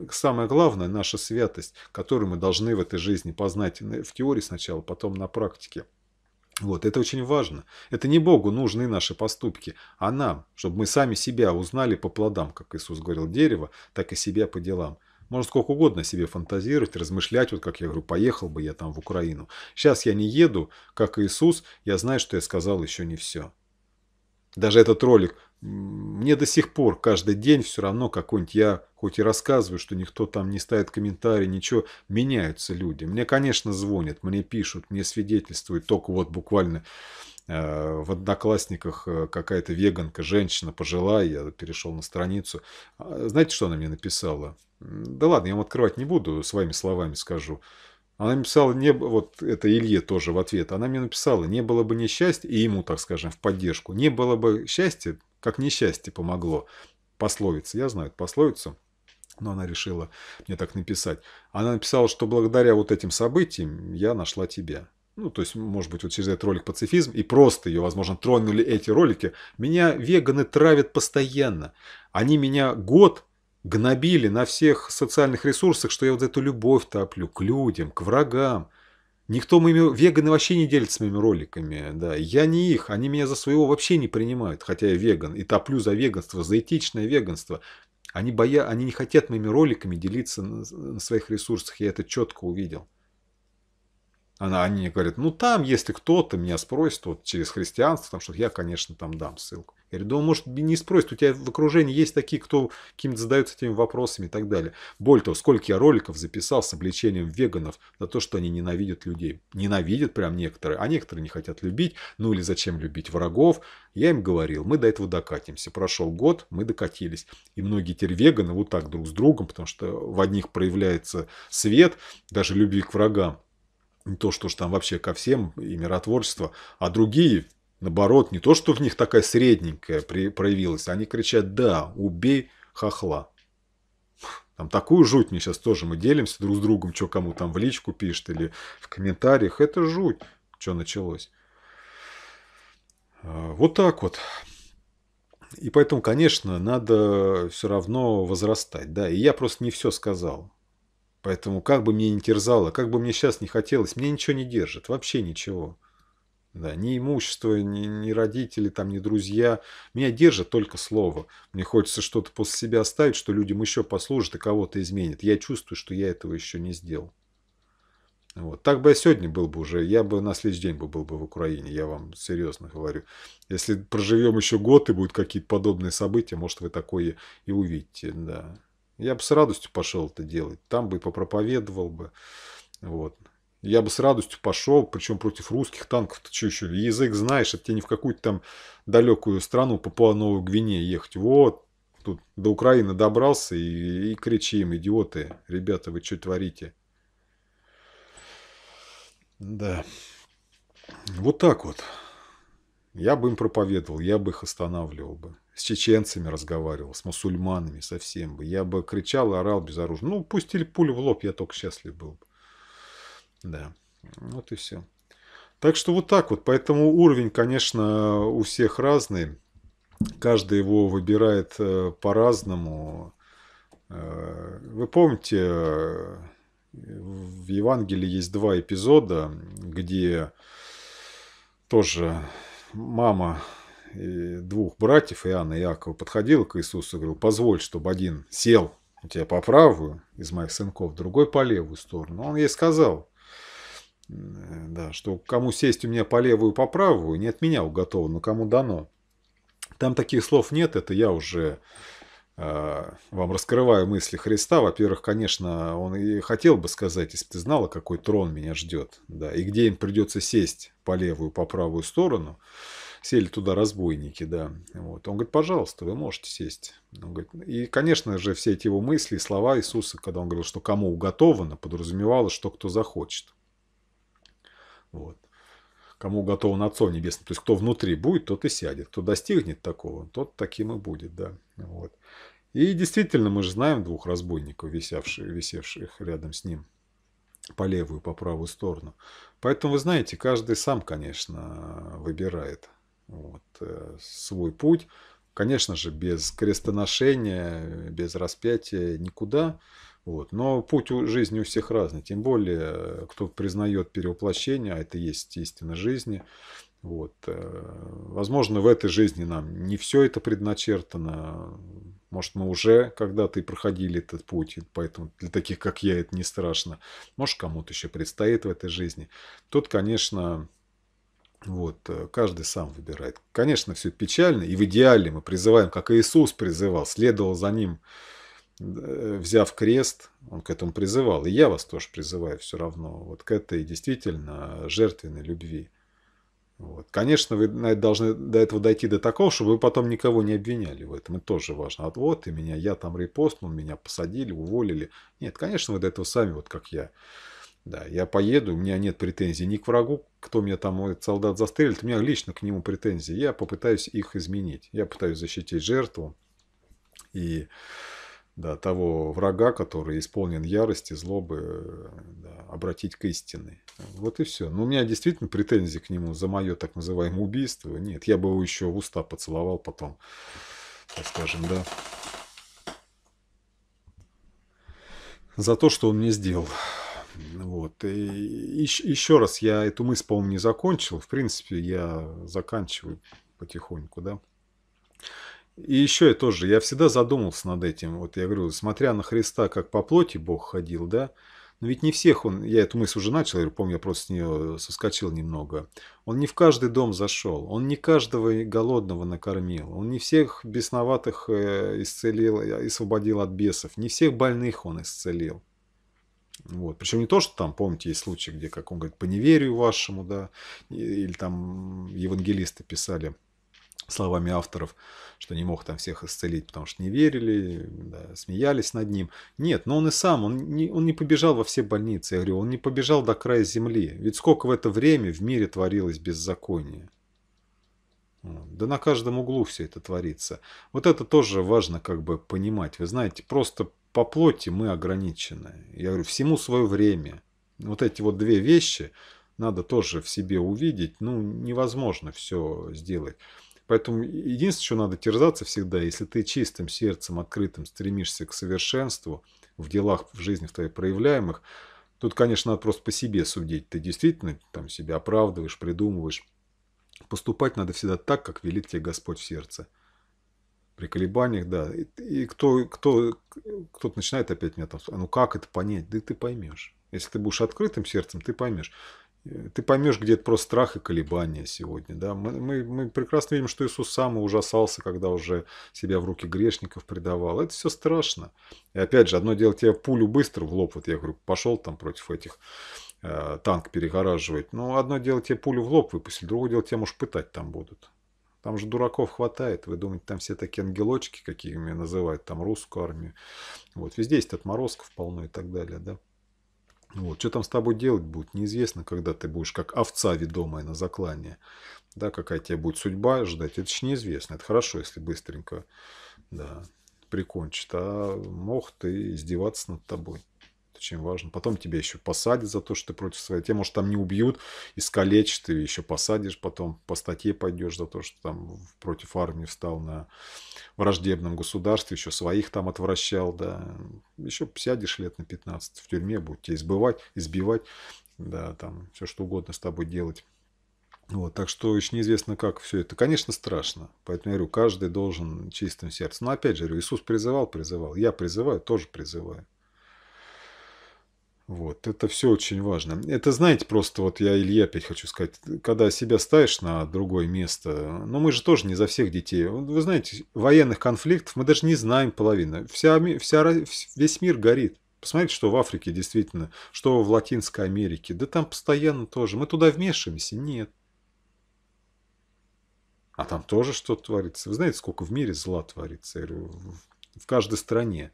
Самое главное – наша святость, которую мы должны в этой жизни познать в теории сначала, потом на практике. Вот, это очень важно. Это не Богу нужны наши поступки, а нам, чтобы мы сами себя узнали по плодам, как Иисус говорил, дерево, так и себя по делам – можно сколько угодно себе фантазировать, размышлять, вот как я говорю, поехал бы я там в Украину. Сейчас я не еду, как Иисус, я знаю, что я сказал еще не все. Даже этот ролик, мне до сих пор каждый день все равно какой-нибудь, я хоть и рассказываю, что никто там не ставит комментарий, ничего, меняются люди. Мне, конечно, звонят, мне пишут, мне свидетельствуют, только вот буквально Э, в одноклассниках э, какая-то веганка, женщина пожила, я перешел на страницу. А, знаете, что она мне написала? Да ладно, я вам открывать не буду, своими словами скажу. Она написала, не, вот это Илье тоже в ответ, она мне написала, не было бы несчастья, и ему, так скажем, в поддержку, не было бы счастья, как несчастье помогло. Пословица, я знаю эту пословицу, но она решила мне так написать. Она написала, что благодаря вот этим событиям я нашла тебя ну, то есть, может быть, вот через этот ролик пацифизм, и просто ее, возможно, тронули эти ролики. Меня веганы травят постоянно. Они меня год гнобили на всех социальных ресурсах, что я вот эту любовь топлю к людям, к врагам. Никто моими... Веганы вообще не делятся моими роликами, да. Я не их, они меня за своего вообще не принимают, хотя я веган. И топлю за веганство, за этичное веганство. Они, боя... они не хотят моими роликами делиться на своих ресурсах, я это четко увидел. Она, они говорят, ну там, если кто-то меня спросит, вот через христианство, там что я, конечно, там дам ссылку. Я говорю, думаю, может, не спросит, у тебя в окружении есть такие, кто каким-то задаются этими вопросами и так далее. Более того, сколько я роликов записал с обличением веганов за то, что они ненавидят людей. Ненавидят прям некоторые, а некоторые не хотят любить, ну или зачем любить врагов. Я им говорил, мы до этого докатимся. Прошел год, мы докатились. И многие теперь веганы вот так друг с другом, потому что в одних проявляется свет, даже любви к врагам не то, что ж там вообще ко всем и миротворчество, а другие, наоборот, не то, что в них такая средненькая проявилась, они кричат «да, убей хохла». Там такую жуть мне сейчас тоже мы делимся друг с другом, что кому там в личку пишет или в комментариях. Это жуть, что началось. А, вот так вот. И поэтому, конечно, надо все равно возрастать. Да, и я просто не все сказал. Поэтому как бы мне ни терзало, как бы мне сейчас не хотелось, мне ничего не держит, вообще ничего. Да, ни имущество, ни, ни родители, там, ни друзья. Меня держит только слово. Мне хочется что-то после себя оставить, что людям еще послужит и кого-то изменит. Я чувствую, что я этого еще не сделал. Вот. Так бы я сегодня был бы уже, я бы на следующий день бы был бы в Украине, я вам серьезно говорю. Если проживем еще год и будут какие-то подобные события, может, вы такое и увидите, да. Я бы с радостью пошел это делать. Там бы и попроповедовал бы. Вот. Я бы с радостью пошел, причем против русских танков. Ты что еще? Язык знаешь, это тебе не в какую-то там далекую страну по Новую Гвинею ехать. Вот, тут до Украины добрался и, и им, идиоты, ребята, вы что творите? Да. Вот так вот. Я бы им проповедовал, я бы их останавливал бы с чеченцами разговаривал, с мусульманами совсем бы. Я бы кричал и орал безоружно. Ну, пустили пулю в лоб, я только счастлив был бы. Да, вот и все. Так что вот так вот. Поэтому уровень, конечно, у всех разный. Каждый его выбирает э, по-разному. Э, вы помните, в Евангелии есть два эпизода, где тоже мама двух братьев, Иоанна и Иакова, подходил к Иисусу и говорил, позволь, чтобы один сел у тебя по правую из моих сынков, другой по левую сторону. Он ей сказал, э, да, что кому сесть у меня по левую, по правую, не от меня уготовано, кому дано. Там таких слов нет, это я уже э, вам раскрываю мысли Христа. Во-первых, конечно, он и хотел бы сказать, если бы ты знала, какой трон меня ждет, да, и где им придется сесть по левую, по правую сторону – сели туда разбойники, да. Вот. Он говорит, пожалуйста, вы можете сесть. Он говорит, и, конечно же, все эти его мысли слова Иисуса, когда он говорил, что кому уготовано, подразумевалось, что кто захочет. Вот. Кому уготован Отцом Небесным. То есть, кто внутри будет, тот и сядет. Кто достигнет такого, тот таким и будет, да. Вот. И действительно, мы же знаем двух разбойников, висявших, висевших рядом с ним по левую, по правую сторону. Поэтому, вы знаете, каждый сам, конечно, выбирает вот, э, свой путь. Конечно же, без крестоношения, без распятия никуда. Вот. Но путь у жизни у всех разный. Тем более, кто признает перевоплощение, а это есть истина жизни. Вот. Э, возможно, в этой жизни нам не все это предначертано. Может, мы уже когда-то и проходили этот путь, поэтому для таких, как я, это не страшно. Может, кому-то еще предстоит в этой жизни. Тут, конечно, вот, э, каждый сам выбирает. Конечно, все печально, и в идеале мы призываем, как Иисус призывал, следовал за ним, э, взяв крест, он к этому призывал. И я вас тоже призываю все равно, вот к этой действительно жертвенной любви. Вот. Конечно, вы должны до этого дойти до такого, чтобы вы потом никого не обвиняли в этом. Это тоже важно. Вот, вот и меня, я там репостнул, меня посадили, уволили. Нет, конечно, вы до этого сами, вот как я, да, я поеду, у меня нет претензий ни к врагу, кто меня там, этот солдат застрелит, у меня лично к нему претензии. Я попытаюсь их изменить. Я пытаюсь защитить жертву и да, того врага, который исполнен ярости, злобы, да, обратить к истине. Вот и все. Но ну, у меня действительно претензии к нему за мое так называемое убийство. Нет, я бы его еще в уста поцеловал потом, так скажем, да. За то, что он мне сделал. Вот. И еще, еще раз, я эту мысль, по-моему, не закончил. В принципе, я заканчиваю потихоньку, да. И еще я тоже, я всегда задумался над этим. Вот я говорю, смотря на Христа, как по плоти Бог ходил, да, но ведь не всех он, я эту мысль уже начал, я помню, я просто с нее соскочил немного. Он не в каждый дом зашел, он не каждого голодного накормил, он не всех бесноватых э, исцелил, э, освободил от бесов, не всех больных он исцелил. Вот. Причем не то, что там, помните, есть случаи, где, как он говорит, по неверию вашему, да, или там евангелисты писали словами авторов, что не мог там всех исцелить, потому что не верили, да, смеялись над ним. Нет, но он и сам, он не, он не побежал во все больницы, я говорю, он не побежал до края земли. Ведь сколько в это время в мире творилось беззаконие. Да на каждом углу все это творится. Вот это тоже важно как бы понимать. Вы знаете, просто по плоти мы ограничены. Я говорю, всему свое время. Вот эти вот две вещи надо тоже в себе увидеть. Ну, невозможно все сделать. Поэтому единственное, что надо терзаться всегда, если ты чистым сердцем, открытым стремишься к совершенству в делах, в жизни в твоих проявляемых, тут, конечно, надо просто по себе судить. Ты действительно там себя оправдываешь, придумываешь. Поступать надо всегда так, как велит тебе Господь в сердце при колебаниях, да. И, и кто, кто, кто-то начинает опять меня там, а ну как это понять? Да ты поймешь. Если ты будешь открытым сердцем, ты поймешь. Э, ты поймешь, где это просто страх и колебания сегодня. Да? Мы, мы, мы прекрасно видим, что Иисус сам ужасался, когда уже себя в руки грешников предавал. Это все страшно. И опять же, одно дело тебе пулю быстро в лоб. Вот я говорю, пошел там против этих э, танк перегораживать. Но ну, одно дело тебе пулю в лоб выпустить другое дело тебе может, пытать там будут. Там же дураков хватает. Вы думаете, там все такие ангелочки, какими называют, там русскую армию. Вот везде есть отморозков полно и так далее, да. Вот, что там с тобой делать будет, неизвестно, когда ты будешь как овца ведомая на заклание. Да, какая тебе будет судьба ждать, это же неизвестно. Это хорошо, если быстренько, да, прикончит. А мог ты издеваться над тобой очень важно. Потом тебя еще посадят за то, что ты против своей темы. Может, там не убьют, искалечат, ты еще посадишь потом, по статье пойдешь за то, что там против армии встал на враждебном государстве, еще своих там отвращал, да. Еще сядешь лет на 15 в тюрьме, будут тебя избывать, избивать, да, там все что угодно с тобой делать. Вот, так что еще неизвестно, как все это. Конечно, страшно. Поэтому я говорю, каждый должен чистым сердцем. Но опять же, говорю, Иисус призывал, призывал. Я призываю, тоже призываю. Вот, это все очень важно. Это, знаете, просто вот я Илья опять хочу сказать, когда себя ставишь на другое место, но ну, мы же тоже не за всех детей. Вы знаете, военных конфликтов мы даже не знаем половину. Вся, вся, весь мир горит. Посмотрите, что в Африке действительно, что в Латинской Америке. Да там постоянно тоже. Мы туда вмешиваемся? Нет. А там тоже что -то творится. Вы знаете, сколько в мире зла творится? В каждой стране.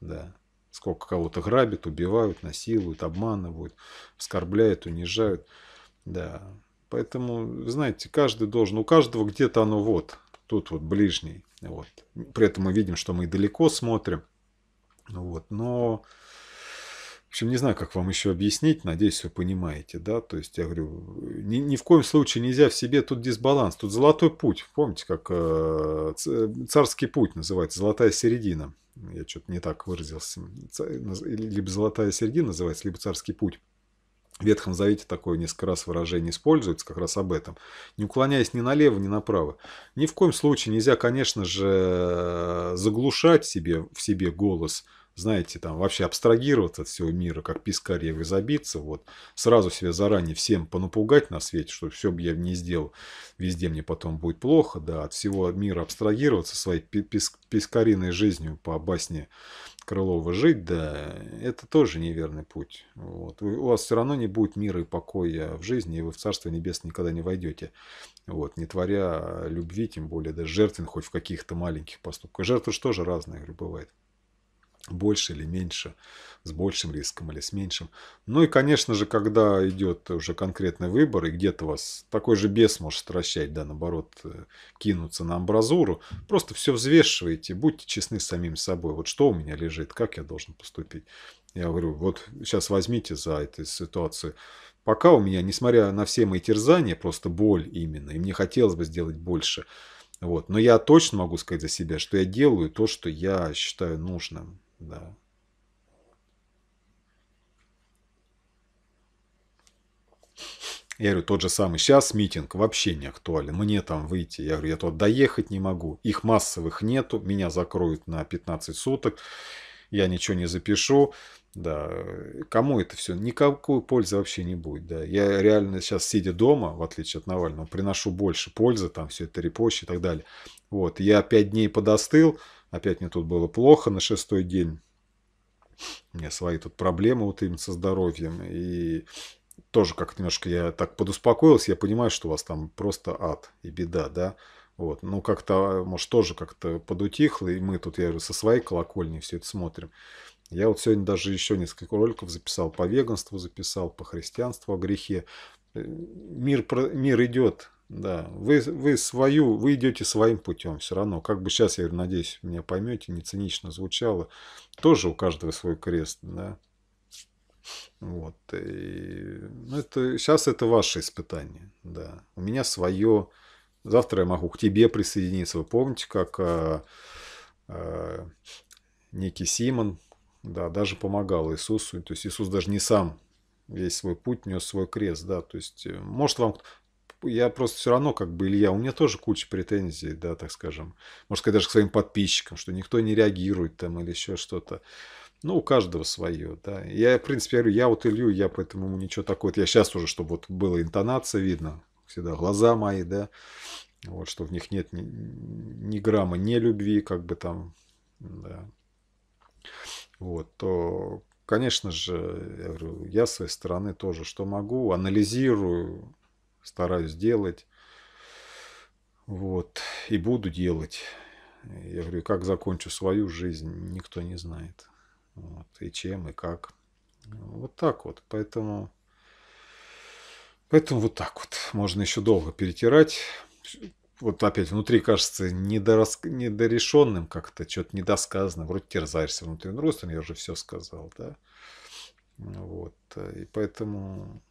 Да сколько кого-то грабят, убивают, насилуют, обманывают, оскорбляют, унижают. Да. Поэтому, знаете, каждый должен, у каждого где-то оно вот, тут вот ближний. Вот. При этом мы видим, что мы далеко смотрим. Вот. Но, в общем, не знаю, как вам еще объяснить, надеюсь, вы понимаете, да, то есть я говорю, ни, ни в коем случае нельзя в себе, тут дисбаланс, тут золотой путь, помните, как э, царский путь называется, золотая середина, я что-то не так выразился, либо «Золотая середина» называется, либо «Царский путь». В Ветхом Завете такое несколько раз выражение используется как раз об этом. Не уклоняясь ни налево, ни направо. Ни в коем случае нельзя, конечно же, заглушать себе, в себе голос знаете, там вообще абстрагироваться от всего мира, как пискарьев и забиться, вот, сразу себя заранее всем понапугать на свете, что все бы я не сделал, везде мне потом будет плохо, да, от всего мира абстрагироваться своей пискариной жизнью по басне Крылова жить, да, это тоже неверный путь. Вот. У вас все равно не будет мира и покоя в жизни, и вы в Царство Небесное никогда не войдете. Вот. Не творя любви, тем более даже жертвен хоть в каких-то маленьких поступках. Жертвы же тоже разные бывают больше или меньше, с большим риском или с меньшим. Ну и, конечно же, когда идет уже конкретный выбор, и где-то вас такой же бес может стращать, да, наоборот, э, кинуться на амбразуру, просто все взвешивайте, будьте честны с самим собой, вот что у меня лежит, как я должен поступить. Я говорю, вот сейчас возьмите за эту ситуацию. Пока у меня, несмотря на все мои терзания, просто боль именно, и мне хотелось бы сделать больше, вот. Но я точно могу сказать за себя, что я делаю то, что я считаю нужным. Да. Я говорю, тот же самый сейчас митинг вообще не актуален. Мне там выйти. Я говорю, я туда доехать не могу. Их массовых нету. Меня закроют на 15 суток. Я ничего не запишу. Да, кому это все? Никакой пользы вообще не будет. Да. Я реально сейчас, сидя дома, в отличие от Навального, приношу больше пользы, там все это репощи и так далее. Вот, я пять дней подостыл, Опять мне тут было плохо на шестой день. У меня свои тут проблемы вот именно со здоровьем. И тоже как немножко я так подуспокоился. Я понимаю, что у вас там просто ад и беда, да. Вот. Ну, как-то, может, тоже как-то подутихло. И мы тут, я говорю, со своей колокольни все это смотрим. Я вот сегодня даже еще несколько роликов записал по веганству, записал по христианству, о грехе. Э, мир, мир идет, да, вы, вы свою, вы идете своим путем все равно. Как бы сейчас, я надеюсь, меня поймете, не цинично звучало. Тоже у каждого свой крест, да. Вот. И, ну, это, сейчас это ваше испытание, да. У меня свое. Завтра я могу к тебе присоединиться. Вы помните, как а, а, некий Симон, да, даже помогал Иисусу. То есть Иисус даже не сам весь свой путь нес свой крест, да. То есть, э, может, вам я просто все равно, как бы, Илья, у меня тоже куча претензий, да, так скажем. Может сказать, даже к своим подписчикам, что никто не реагирует там или еще что-то. Ну, у каждого свое, да. Я, в принципе, я говорю, я вот Илью, я поэтому ничего такого. Я сейчас уже, чтобы вот была интонация, видно, всегда глаза мои, да, вот, что в них нет ни, ни грамма ни любви, как бы там, да. Вот, то, конечно же, я говорю, я с своей стороны тоже, что могу, анализирую, стараюсь делать. Вот. И буду делать. Я говорю, как закончу свою жизнь, никто не знает. Вот. И чем, и как. Вот так вот. Поэтому, поэтому вот так вот. Можно еще долго перетирать. Вот опять внутри кажется недорас... недорешенным как-то, что-то недосказано. Вроде терзаешься внутри. Ну, я уже все сказал, да. Вот. Э, и поэтому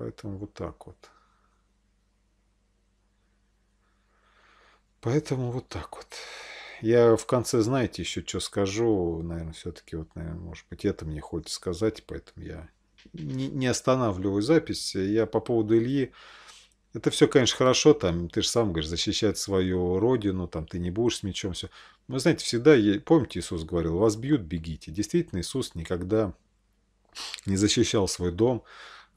Поэтому вот так вот. Поэтому вот так вот. Я в конце, знаете, еще что скажу. Наверное, все-таки, вот, наверное, может быть, это мне хочется сказать, поэтому я не, не останавливаю запись. Я по поводу Ильи. Это все, конечно, хорошо, там, ты же сам говоришь, защищать свою родину, там, ты не будешь с мечом, все. Но знаете, всегда, помните, Иисус говорил, вас бьют, бегите. Действительно, Иисус никогда не защищал свой дом,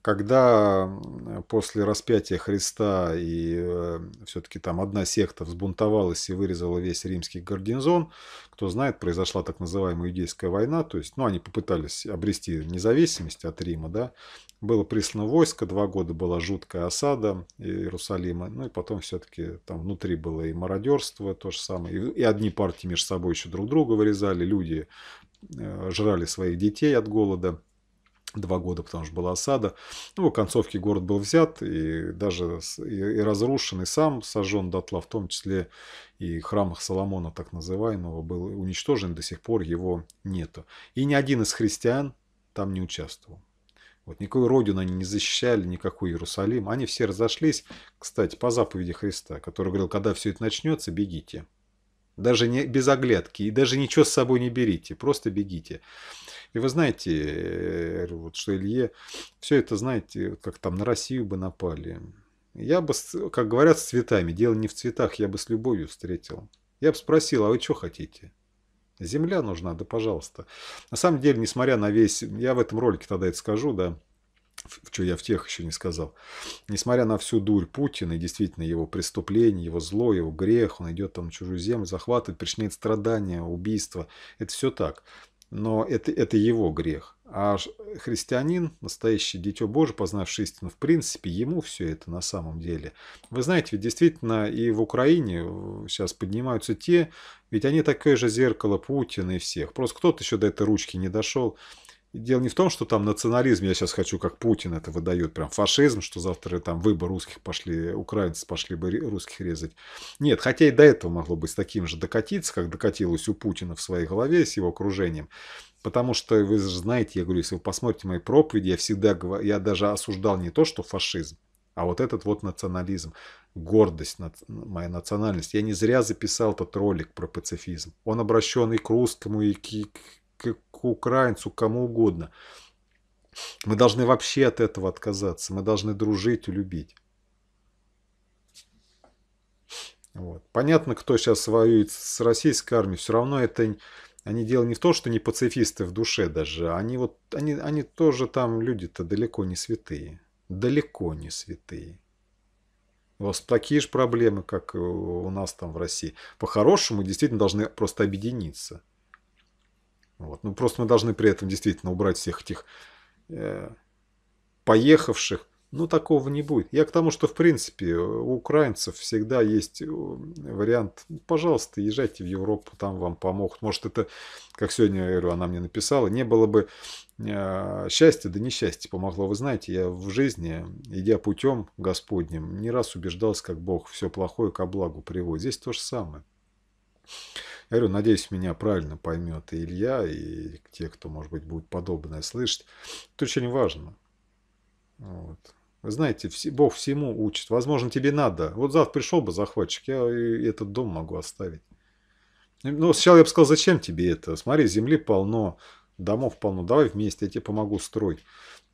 когда после распятия Христа и э, все-таки там одна секта взбунтовалась и вырезала весь римский гарнизон, кто знает, произошла так называемая иудейская война, то есть, ну, они попытались обрести независимость от Рима, да, было прислано войско, два года была жуткая осада Иерусалима, ну и потом все-таки там внутри было и мародерство, то же самое, и, и одни партии между собой еще друг друга вырезали, люди э, жрали своих детей от голода, два года, потому что была осада. Ну, в концовке город был взят и даже и, и разрушен, и сам сожжен дотла, в том числе и храм Соломона, так называемого, был уничтожен, до сих пор его нету. И ни один из христиан там не участвовал. Вот, никакую родину они не защищали, никакой Иерусалим. Они все разошлись, кстати, по заповеди Христа, который говорил, когда все это начнется, бегите. Даже не без оглядки и даже ничего с собой не берите, просто бегите. И вы знаете, э, вот, что Илье, все это, знаете, как там на Россию бы напали. Я бы, как говорят, с цветами. Дело не в цветах, я бы с любовью встретил. Я бы спросил, а вы что хотите? Земля нужна, да пожалуйста. На самом деле, несмотря на весь... Я в этом ролике тогда это скажу, да, что я в тех еще не сказал. Несмотря на всю дурь Путина и действительно его преступление, его зло, его грех, он идет там на чужую землю, захватывает, причиняет страдания, убийства. Это все так но это, это его грех. А э, христианин, настоящий дитё Божий, познавший истину, в принципе, ему все это на самом деле. Вы знаете, ведь действительно и в Украине э, сейчас поднимаются те, ведь они такое же зеркало Путина и всех. Просто кто-то еще до этой ручки не дошел дело не в том, что там национализм, я сейчас хочу, как Путин это выдает, прям фашизм, что завтра там выбор русских пошли, украинцы пошли бы русских резать. Нет, хотя и до этого могло быть с таким же докатиться, как докатилось у Путина в своей голове с его окружением. Потому что вы же знаете, я говорю, если вы посмотрите мои проповеди, я всегда я даже осуждал не то, что фашизм, а вот этот вот национализм, гордость, моя национальность. Я не зря записал этот ролик про пацифизм. Он обращен и к русскому, и к, к, украинцу, кому угодно. Мы должны вообще от этого отказаться. Мы должны дружить и любить. Вот. Понятно, кто сейчас воюет с российской армией, все равно это они дело не в том, что не пацифисты в душе даже, а они вот они, они тоже там люди-то далеко не святые. Далеко не святые. У вас такие же проблемы, как у нас там в России. По-хорошему, действительно должны просто объединиться. Вот. Ну, просто мы должны при этом действительно убрать всех этих э, поехавших. Ну, такого не будет. Я к тому, что, в принципе, у украинцев всегда есть э, вариант, «Ну, пожалуйста, езжайте в Европу, там вам помогут. Может, это, как сегодня, я говорю, она мне написала, не было бы э, счастья, да несчастье помогло. Вы знаете, я в жизни, идя путем Господним, не раз убеждался, как Бог все плохое ко благу приводит. Здесь то же самое. Я говорю, надеюсь, меня правильно поймет и Илья, и те, кто, может быть, будет подобное слышать. Это очень важно. Вот. Вы знаете, Бог всему учит. Возможно, тебе надо. Вот завтра пришел бы захватчик, я этот дом могу оставить. Но ну, сначала я бы сказал, зачем тебе это? Смотри, земли полно, домов полно, давай вместе, я тебе помогу строить.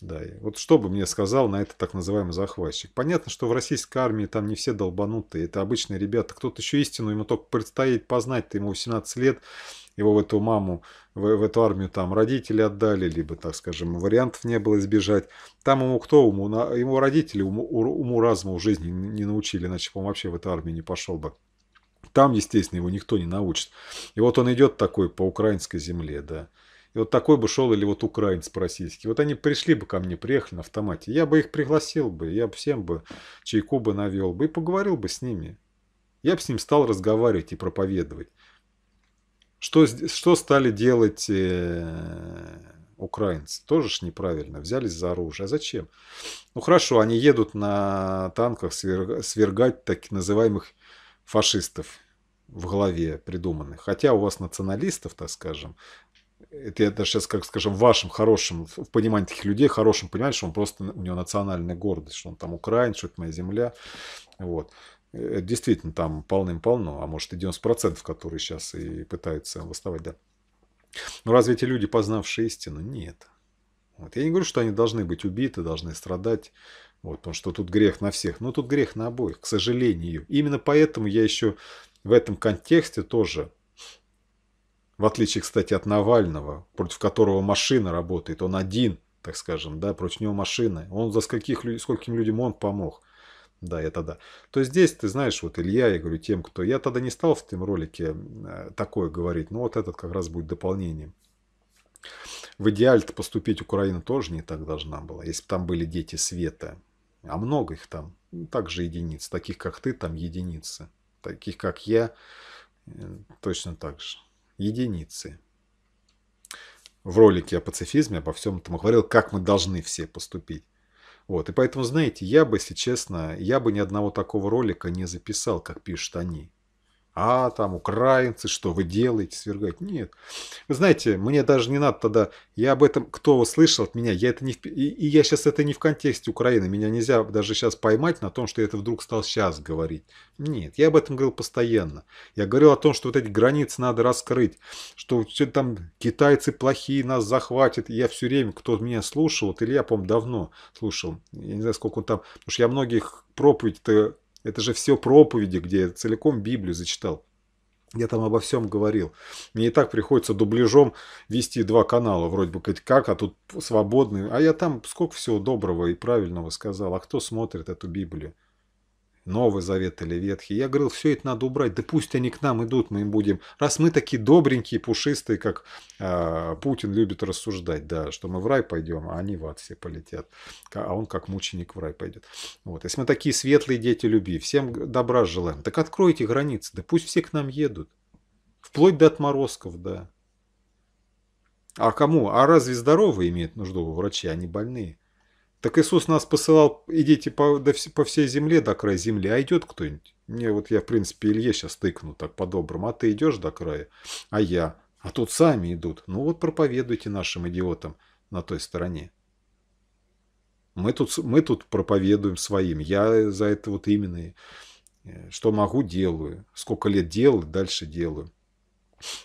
Да, и вот что бы мне сказал на это так называемый захватчик? Понятно, что в российской армии там не все долбанутые, это обычные ребята. Кто-то еще истину, ему только предстоит познать, ему 18 лет, его в эту маму, в, в эту армию там родители отдали, либо, так скажем, вариантов не было избежать. Там ему кто, ему, ему родители уму, уму разуму в жизни не научили, иначе он вообще в эту армию не пошел бы. Там, естественно, его никто не научит. И вот он идет такой по украинской земле, да. И вот такой бы шел или вот украинец по российский. Вот они пришли бы ко мне, приехали на автомате. Я бы их пригласил бы, я бы всем бы чайку бы навел бы и поговорил бы с ними. Я бы с ним стал разговаривать и проповедовать. Что, что стали делать э, украинцы? Тоже ж неправильно. Взялись за оружие. А зачем? Ну хорошо, они едут на танках свер, свергать так называемых фашистов в голове придуманных. Хотя у вас националистов, так скажем, это, это сейчас, как скажем, вашим хорошим, в понимании таких людей, хорошим понимании, что он просто, у него национальная гордость, что он там украин, что это моя земля. Вот. Это действительно там полным-полно, а может и 90%, которые сейчас и пытаются восставать, да. Но разве эти люди, познавшие истину? Нет. Вот. Я не говорю, что они должны быть убиты, должны страдать, вот, потому что тут грех на всех. Но тут грех на обоих, к сожалению. Именно поэтому я еще в этом контексте тоже в отличие, кстати, от Навального, против которого машина работает. Он один, так скажем, да, против него машина. Он за скольких, скольким людям он помог. Да, это да. То здесь, ты знаешь, вот Илья, я говорю тем, кто... Я тогда не стал в этом ролике э, такое говорить, но вот этот как раз будет дополнением. В идеале-то поступить Украина тоже не так должна была, если бы там были дети света. А много их там, ну, также единиц. Таких, как ты, там единицы. Таких, как я, э, точно так же единицы. В ролике о пацифизме, обо всем этом говорил, как мы должны все поступить. Вот, и поэтому, знаете, я бы, если честно, я бы ни одного такого ролика не записал, как пишут они а там украинцы, что вы делаете, свергать. Нет. Вы знаете, мне даже не надо тогда, я об этом, кто слышал от меня, я это не, и, я сейчас это не в контексте Украины, меня нельзя даже сейчас поймать на том, что я это вдруг стал сейчас говорить. Нет, я об этом говорил постоянно. Я говорил о том, что вот эти границы надо раскрыть, что все там китайцы плохие, нас захватят. я все время, кто меня слушал, вот я по-моему, давно слушал, я не знаю, сколько он там, потому что я многих проповедь-то это же все проповеди, где я целиком Библию зачитал. Я там обо всем говорил. Мне и так приходится дубляжом вести два канала. Вроде бы как, а тут свободный. А я там сколько всего доброго и правильного сказал. А кто смотрит эту Библию? Новый Завет или Ветхий. Я говорил, все это надо убрать, да пусть они к нам идут, мы им будем. Раз мы такие добренькие, пушистые, как э, Путин любит рассуждать, да, что мы в рай пойдем, а они в ад все полетят, а он как мученик в рай пойдет. Вот. Если мы такие светлые дети любви, всем добра желаем, так откройте границы, да пусть все к нам едут. Вплоть до отморозков, да. А кому? А разве здоровые имеют нужду у врачей, а не больные? Так Иисус нас посылал, идите по, до, по всей земле, до края земли, а идет кто-нибудь? Мне вот я, в принципе, Илье сейчас тыкну так по-доброму, а ты идешь до края, а я. А тут сами идут. Ну вот проповедуйте нашим идиотам на той стороне. Мы тут, мы тут проповедуем своим. Я за это вот именно, э, что могу, делаю. Сколько лет делаю, дальше делаю.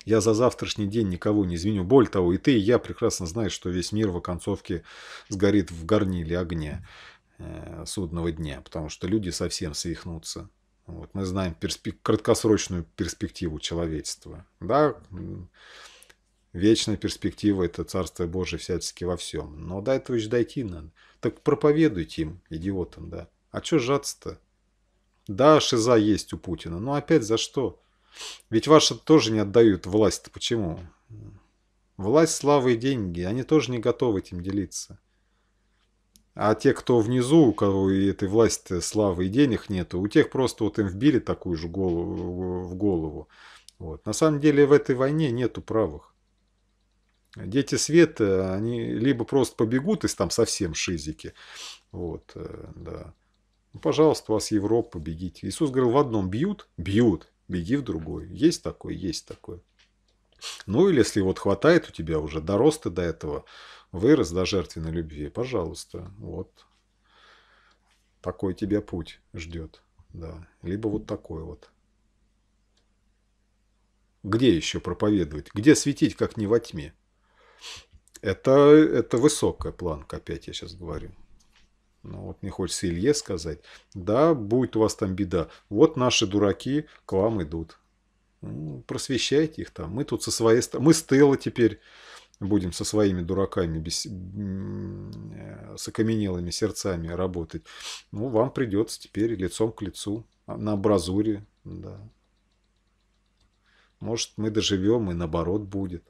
Я за завтрашний день никого не извиню. Боль того, и ты, и я прекрасно знаем, что весь мир в оконцовке сгорит в горниле огня э, судного дня, потому что люди совсем свихнутся. Вот, мы знаем перспек... краткосрочную перспективу человечества. Да, вечная перспектива – это Царство Божие всячески во всем. Но до этого еще дойти надо. Так проповедуйте им, идиотам, да. А что сжаться-то? Да, шиза есть у Путина, но ну, опять за что? Ведь ваши тоже не отдают власть. Почему? Власть, слава и деньги. Они тоже не готовы этим делиться. А те, кто внизу, у кого и этой власти, славы и денег нету, у тех просто вот им вбили такую же голову, в голову. Вот. На самом деле в этой войне нету правых. Дети света, они либо просто побегут из там совсем шизики, вот, э, да. Ну, пожалуйста, у вас Европа, бегите. Иисус говорил, в одном бьют, бьют, беги в другой. Есть такое, есть такое. Ну или если вот хватает у тебя уже, дорос ты до этого, вырос до жертвенной любви, пожалуйста, вот такой тебя путь ждет, да, либо вот такой вот. Где еще проповедовать? Где светить, как не во тьме? Это, это высокая планка, опять я сейчас говорю. Ну, вот мне хочется Илье сказать. Да, будет у вас там беда. Вот наши дураки к вам идут. Ну, просвещайте их там. Мы тут со своей... Мы стыла теперь будем со своими дураками, без, э, с окаменелыми сердцами работать. Ну, вам придется теперь лицом к лицу, а, на абразуре, да. Может, мы доживем, и наоборот будет.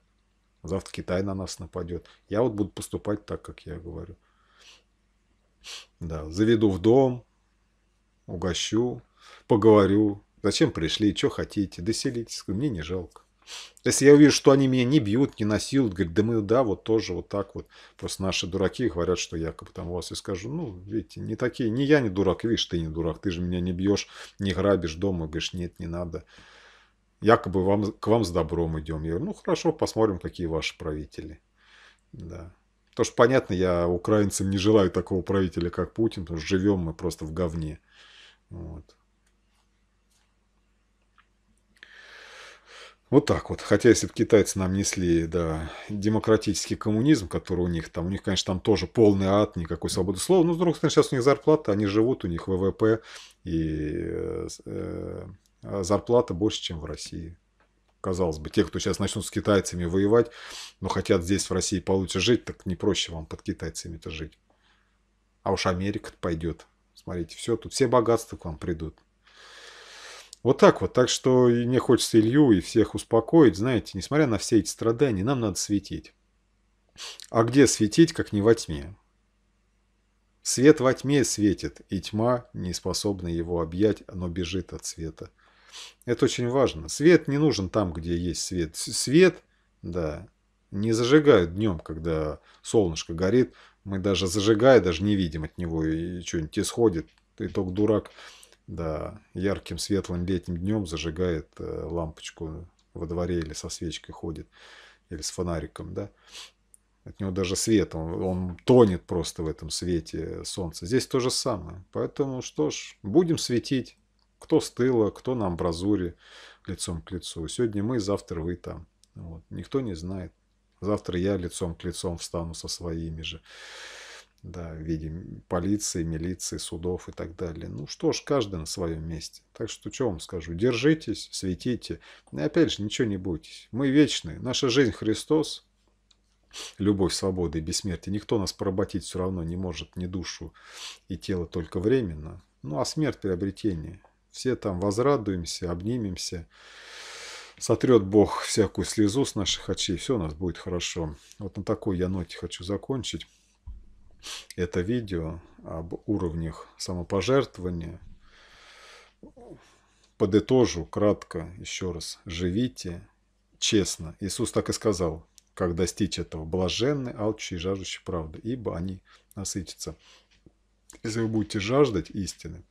Завтра Китай на нас нападет. Я вот буду поступать так, как я говорю. Да, заведу в дом, угощу, поговорю. Зачем пришли, что хотите, доселитесь, мне не жалко. Если я увижу, что они меня не бьют, не насилуют, говорят, да мы, да, вот тоже вот так вот. Просто наши дураки говорят, что якобы там у вас. Я скажу, ну, видите, не такие, не я не дурак, видишь, ты не дурак, ты же меня не бьешь, не грабишь дома, говоришь, нет, не надо. Якобы вам, к вам с добром идем. Я говорю, ну, хорошо, посмотрим, какие ваши правители. Да. Потому что, понятно, я украинцам не желаю такого правителя, как Путин, потому что живем мы просто в говне. Вот. Вот так вот. Хотя, если бы китайцы нам несли, да, демократический коммунизм, который у них там, у них, конечно, там тоже полный ад, никакой свободы слова. Но, с другой стороны, сейчас у них зарплата, они живут, у них ВВП и э, э зарплата больше, чем в России казалось бы, те, кто сейчас начнут с китайцами воевать, но хотят здесь в России получше жить, так не проще вам под китайцами-то жить. А уж Америка пойдет. Смотрите, все, тут все богатства к вам придут. Вот так вот. Так что и мне хочется Илью и всех успокоить. Знаете, несмотря на все эти страдания, нам надо светить. А где светить, как не во тьме? Свет во тьме светит, и тьма не способна его объять, но бежит от света. Это очень важно. Свет не нужен там, где есть свет. Свет, да, не зажигают днем, когда солнышко горит. Мы даже зажигая, даже не видим от него, и что-нибудь исходит. Ты только дурак, да, ярким светлым летним днем зажигает э, лампочку во дворе или со свечкой ходит, или с фонариком, да. От него даже свет, он, он тонет просто в этом свете солнца. Здесь то же самое. Поэтому, что ж, будем светить. Кто з тила, хто на амбразурі лицом к лицу. Сегодня мы, завтра вы там. Вот. Никто не знает. Завтра я лицом к лицом встану со своими же. Да, в виде полиции, милиции, судов и так далее. Ну что ж, каждый на своем месте. Так что, что вам скажу? Держитесь, светите. И опять же, ничего не бойтесь. Мы вечны. Наша жизнь Христос. Любовь, свобода и бессмертие. Никто нас поработить все равно не может. Ни душу и тело только временно. Ну а смерть приобретение. Все там возрадуемся, обнимемся. Сотрет Бог всякую слезу с наших очей, все у нас будет хорошо. Вот на такой я ноте хочу закончить это видео об уровнях самопожертвования. Подытожу кратко еще раз. Живите честно. Иисус так и сказал, как достичь этого. Блаженны, алчущие жаждущие правды, ибо они насытятся. Если вы будете жаждать истины,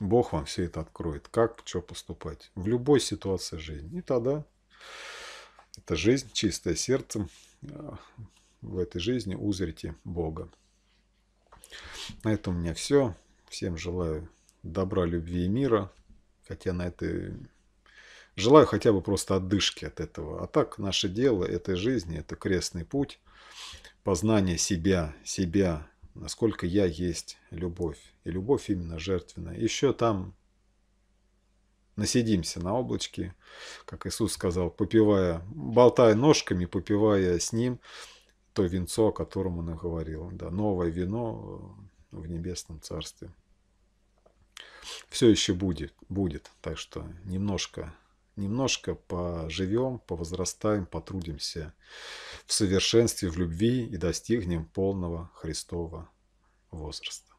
Бог вам все это откроет. Как, что поступать. В любой ситуации жизни. И тогда это жизнь, чистое сердце, а, в этой жизни узрите Бога. На этом у меня все. Всем желаю добра, любви и мира. Хотя на это желаю хотя бы просто отдышки от этого. А так наше дело этой жизни, это крестный путь, познание себя, себя, насколько я есть любовь, и любовь именно жертвенная. Еще там насидимся на облачке, как Иисус сказал, попивая, болтая ножками, попивая с Ним то венцо, о котором Он и говорил. Да, новое вино э, в небесном царстве. Все еще будет, будет, так что немножко Немножко поживем, повозрастаем, потрудимся в совершенстве, в любви и достигнем полного Христова возраста.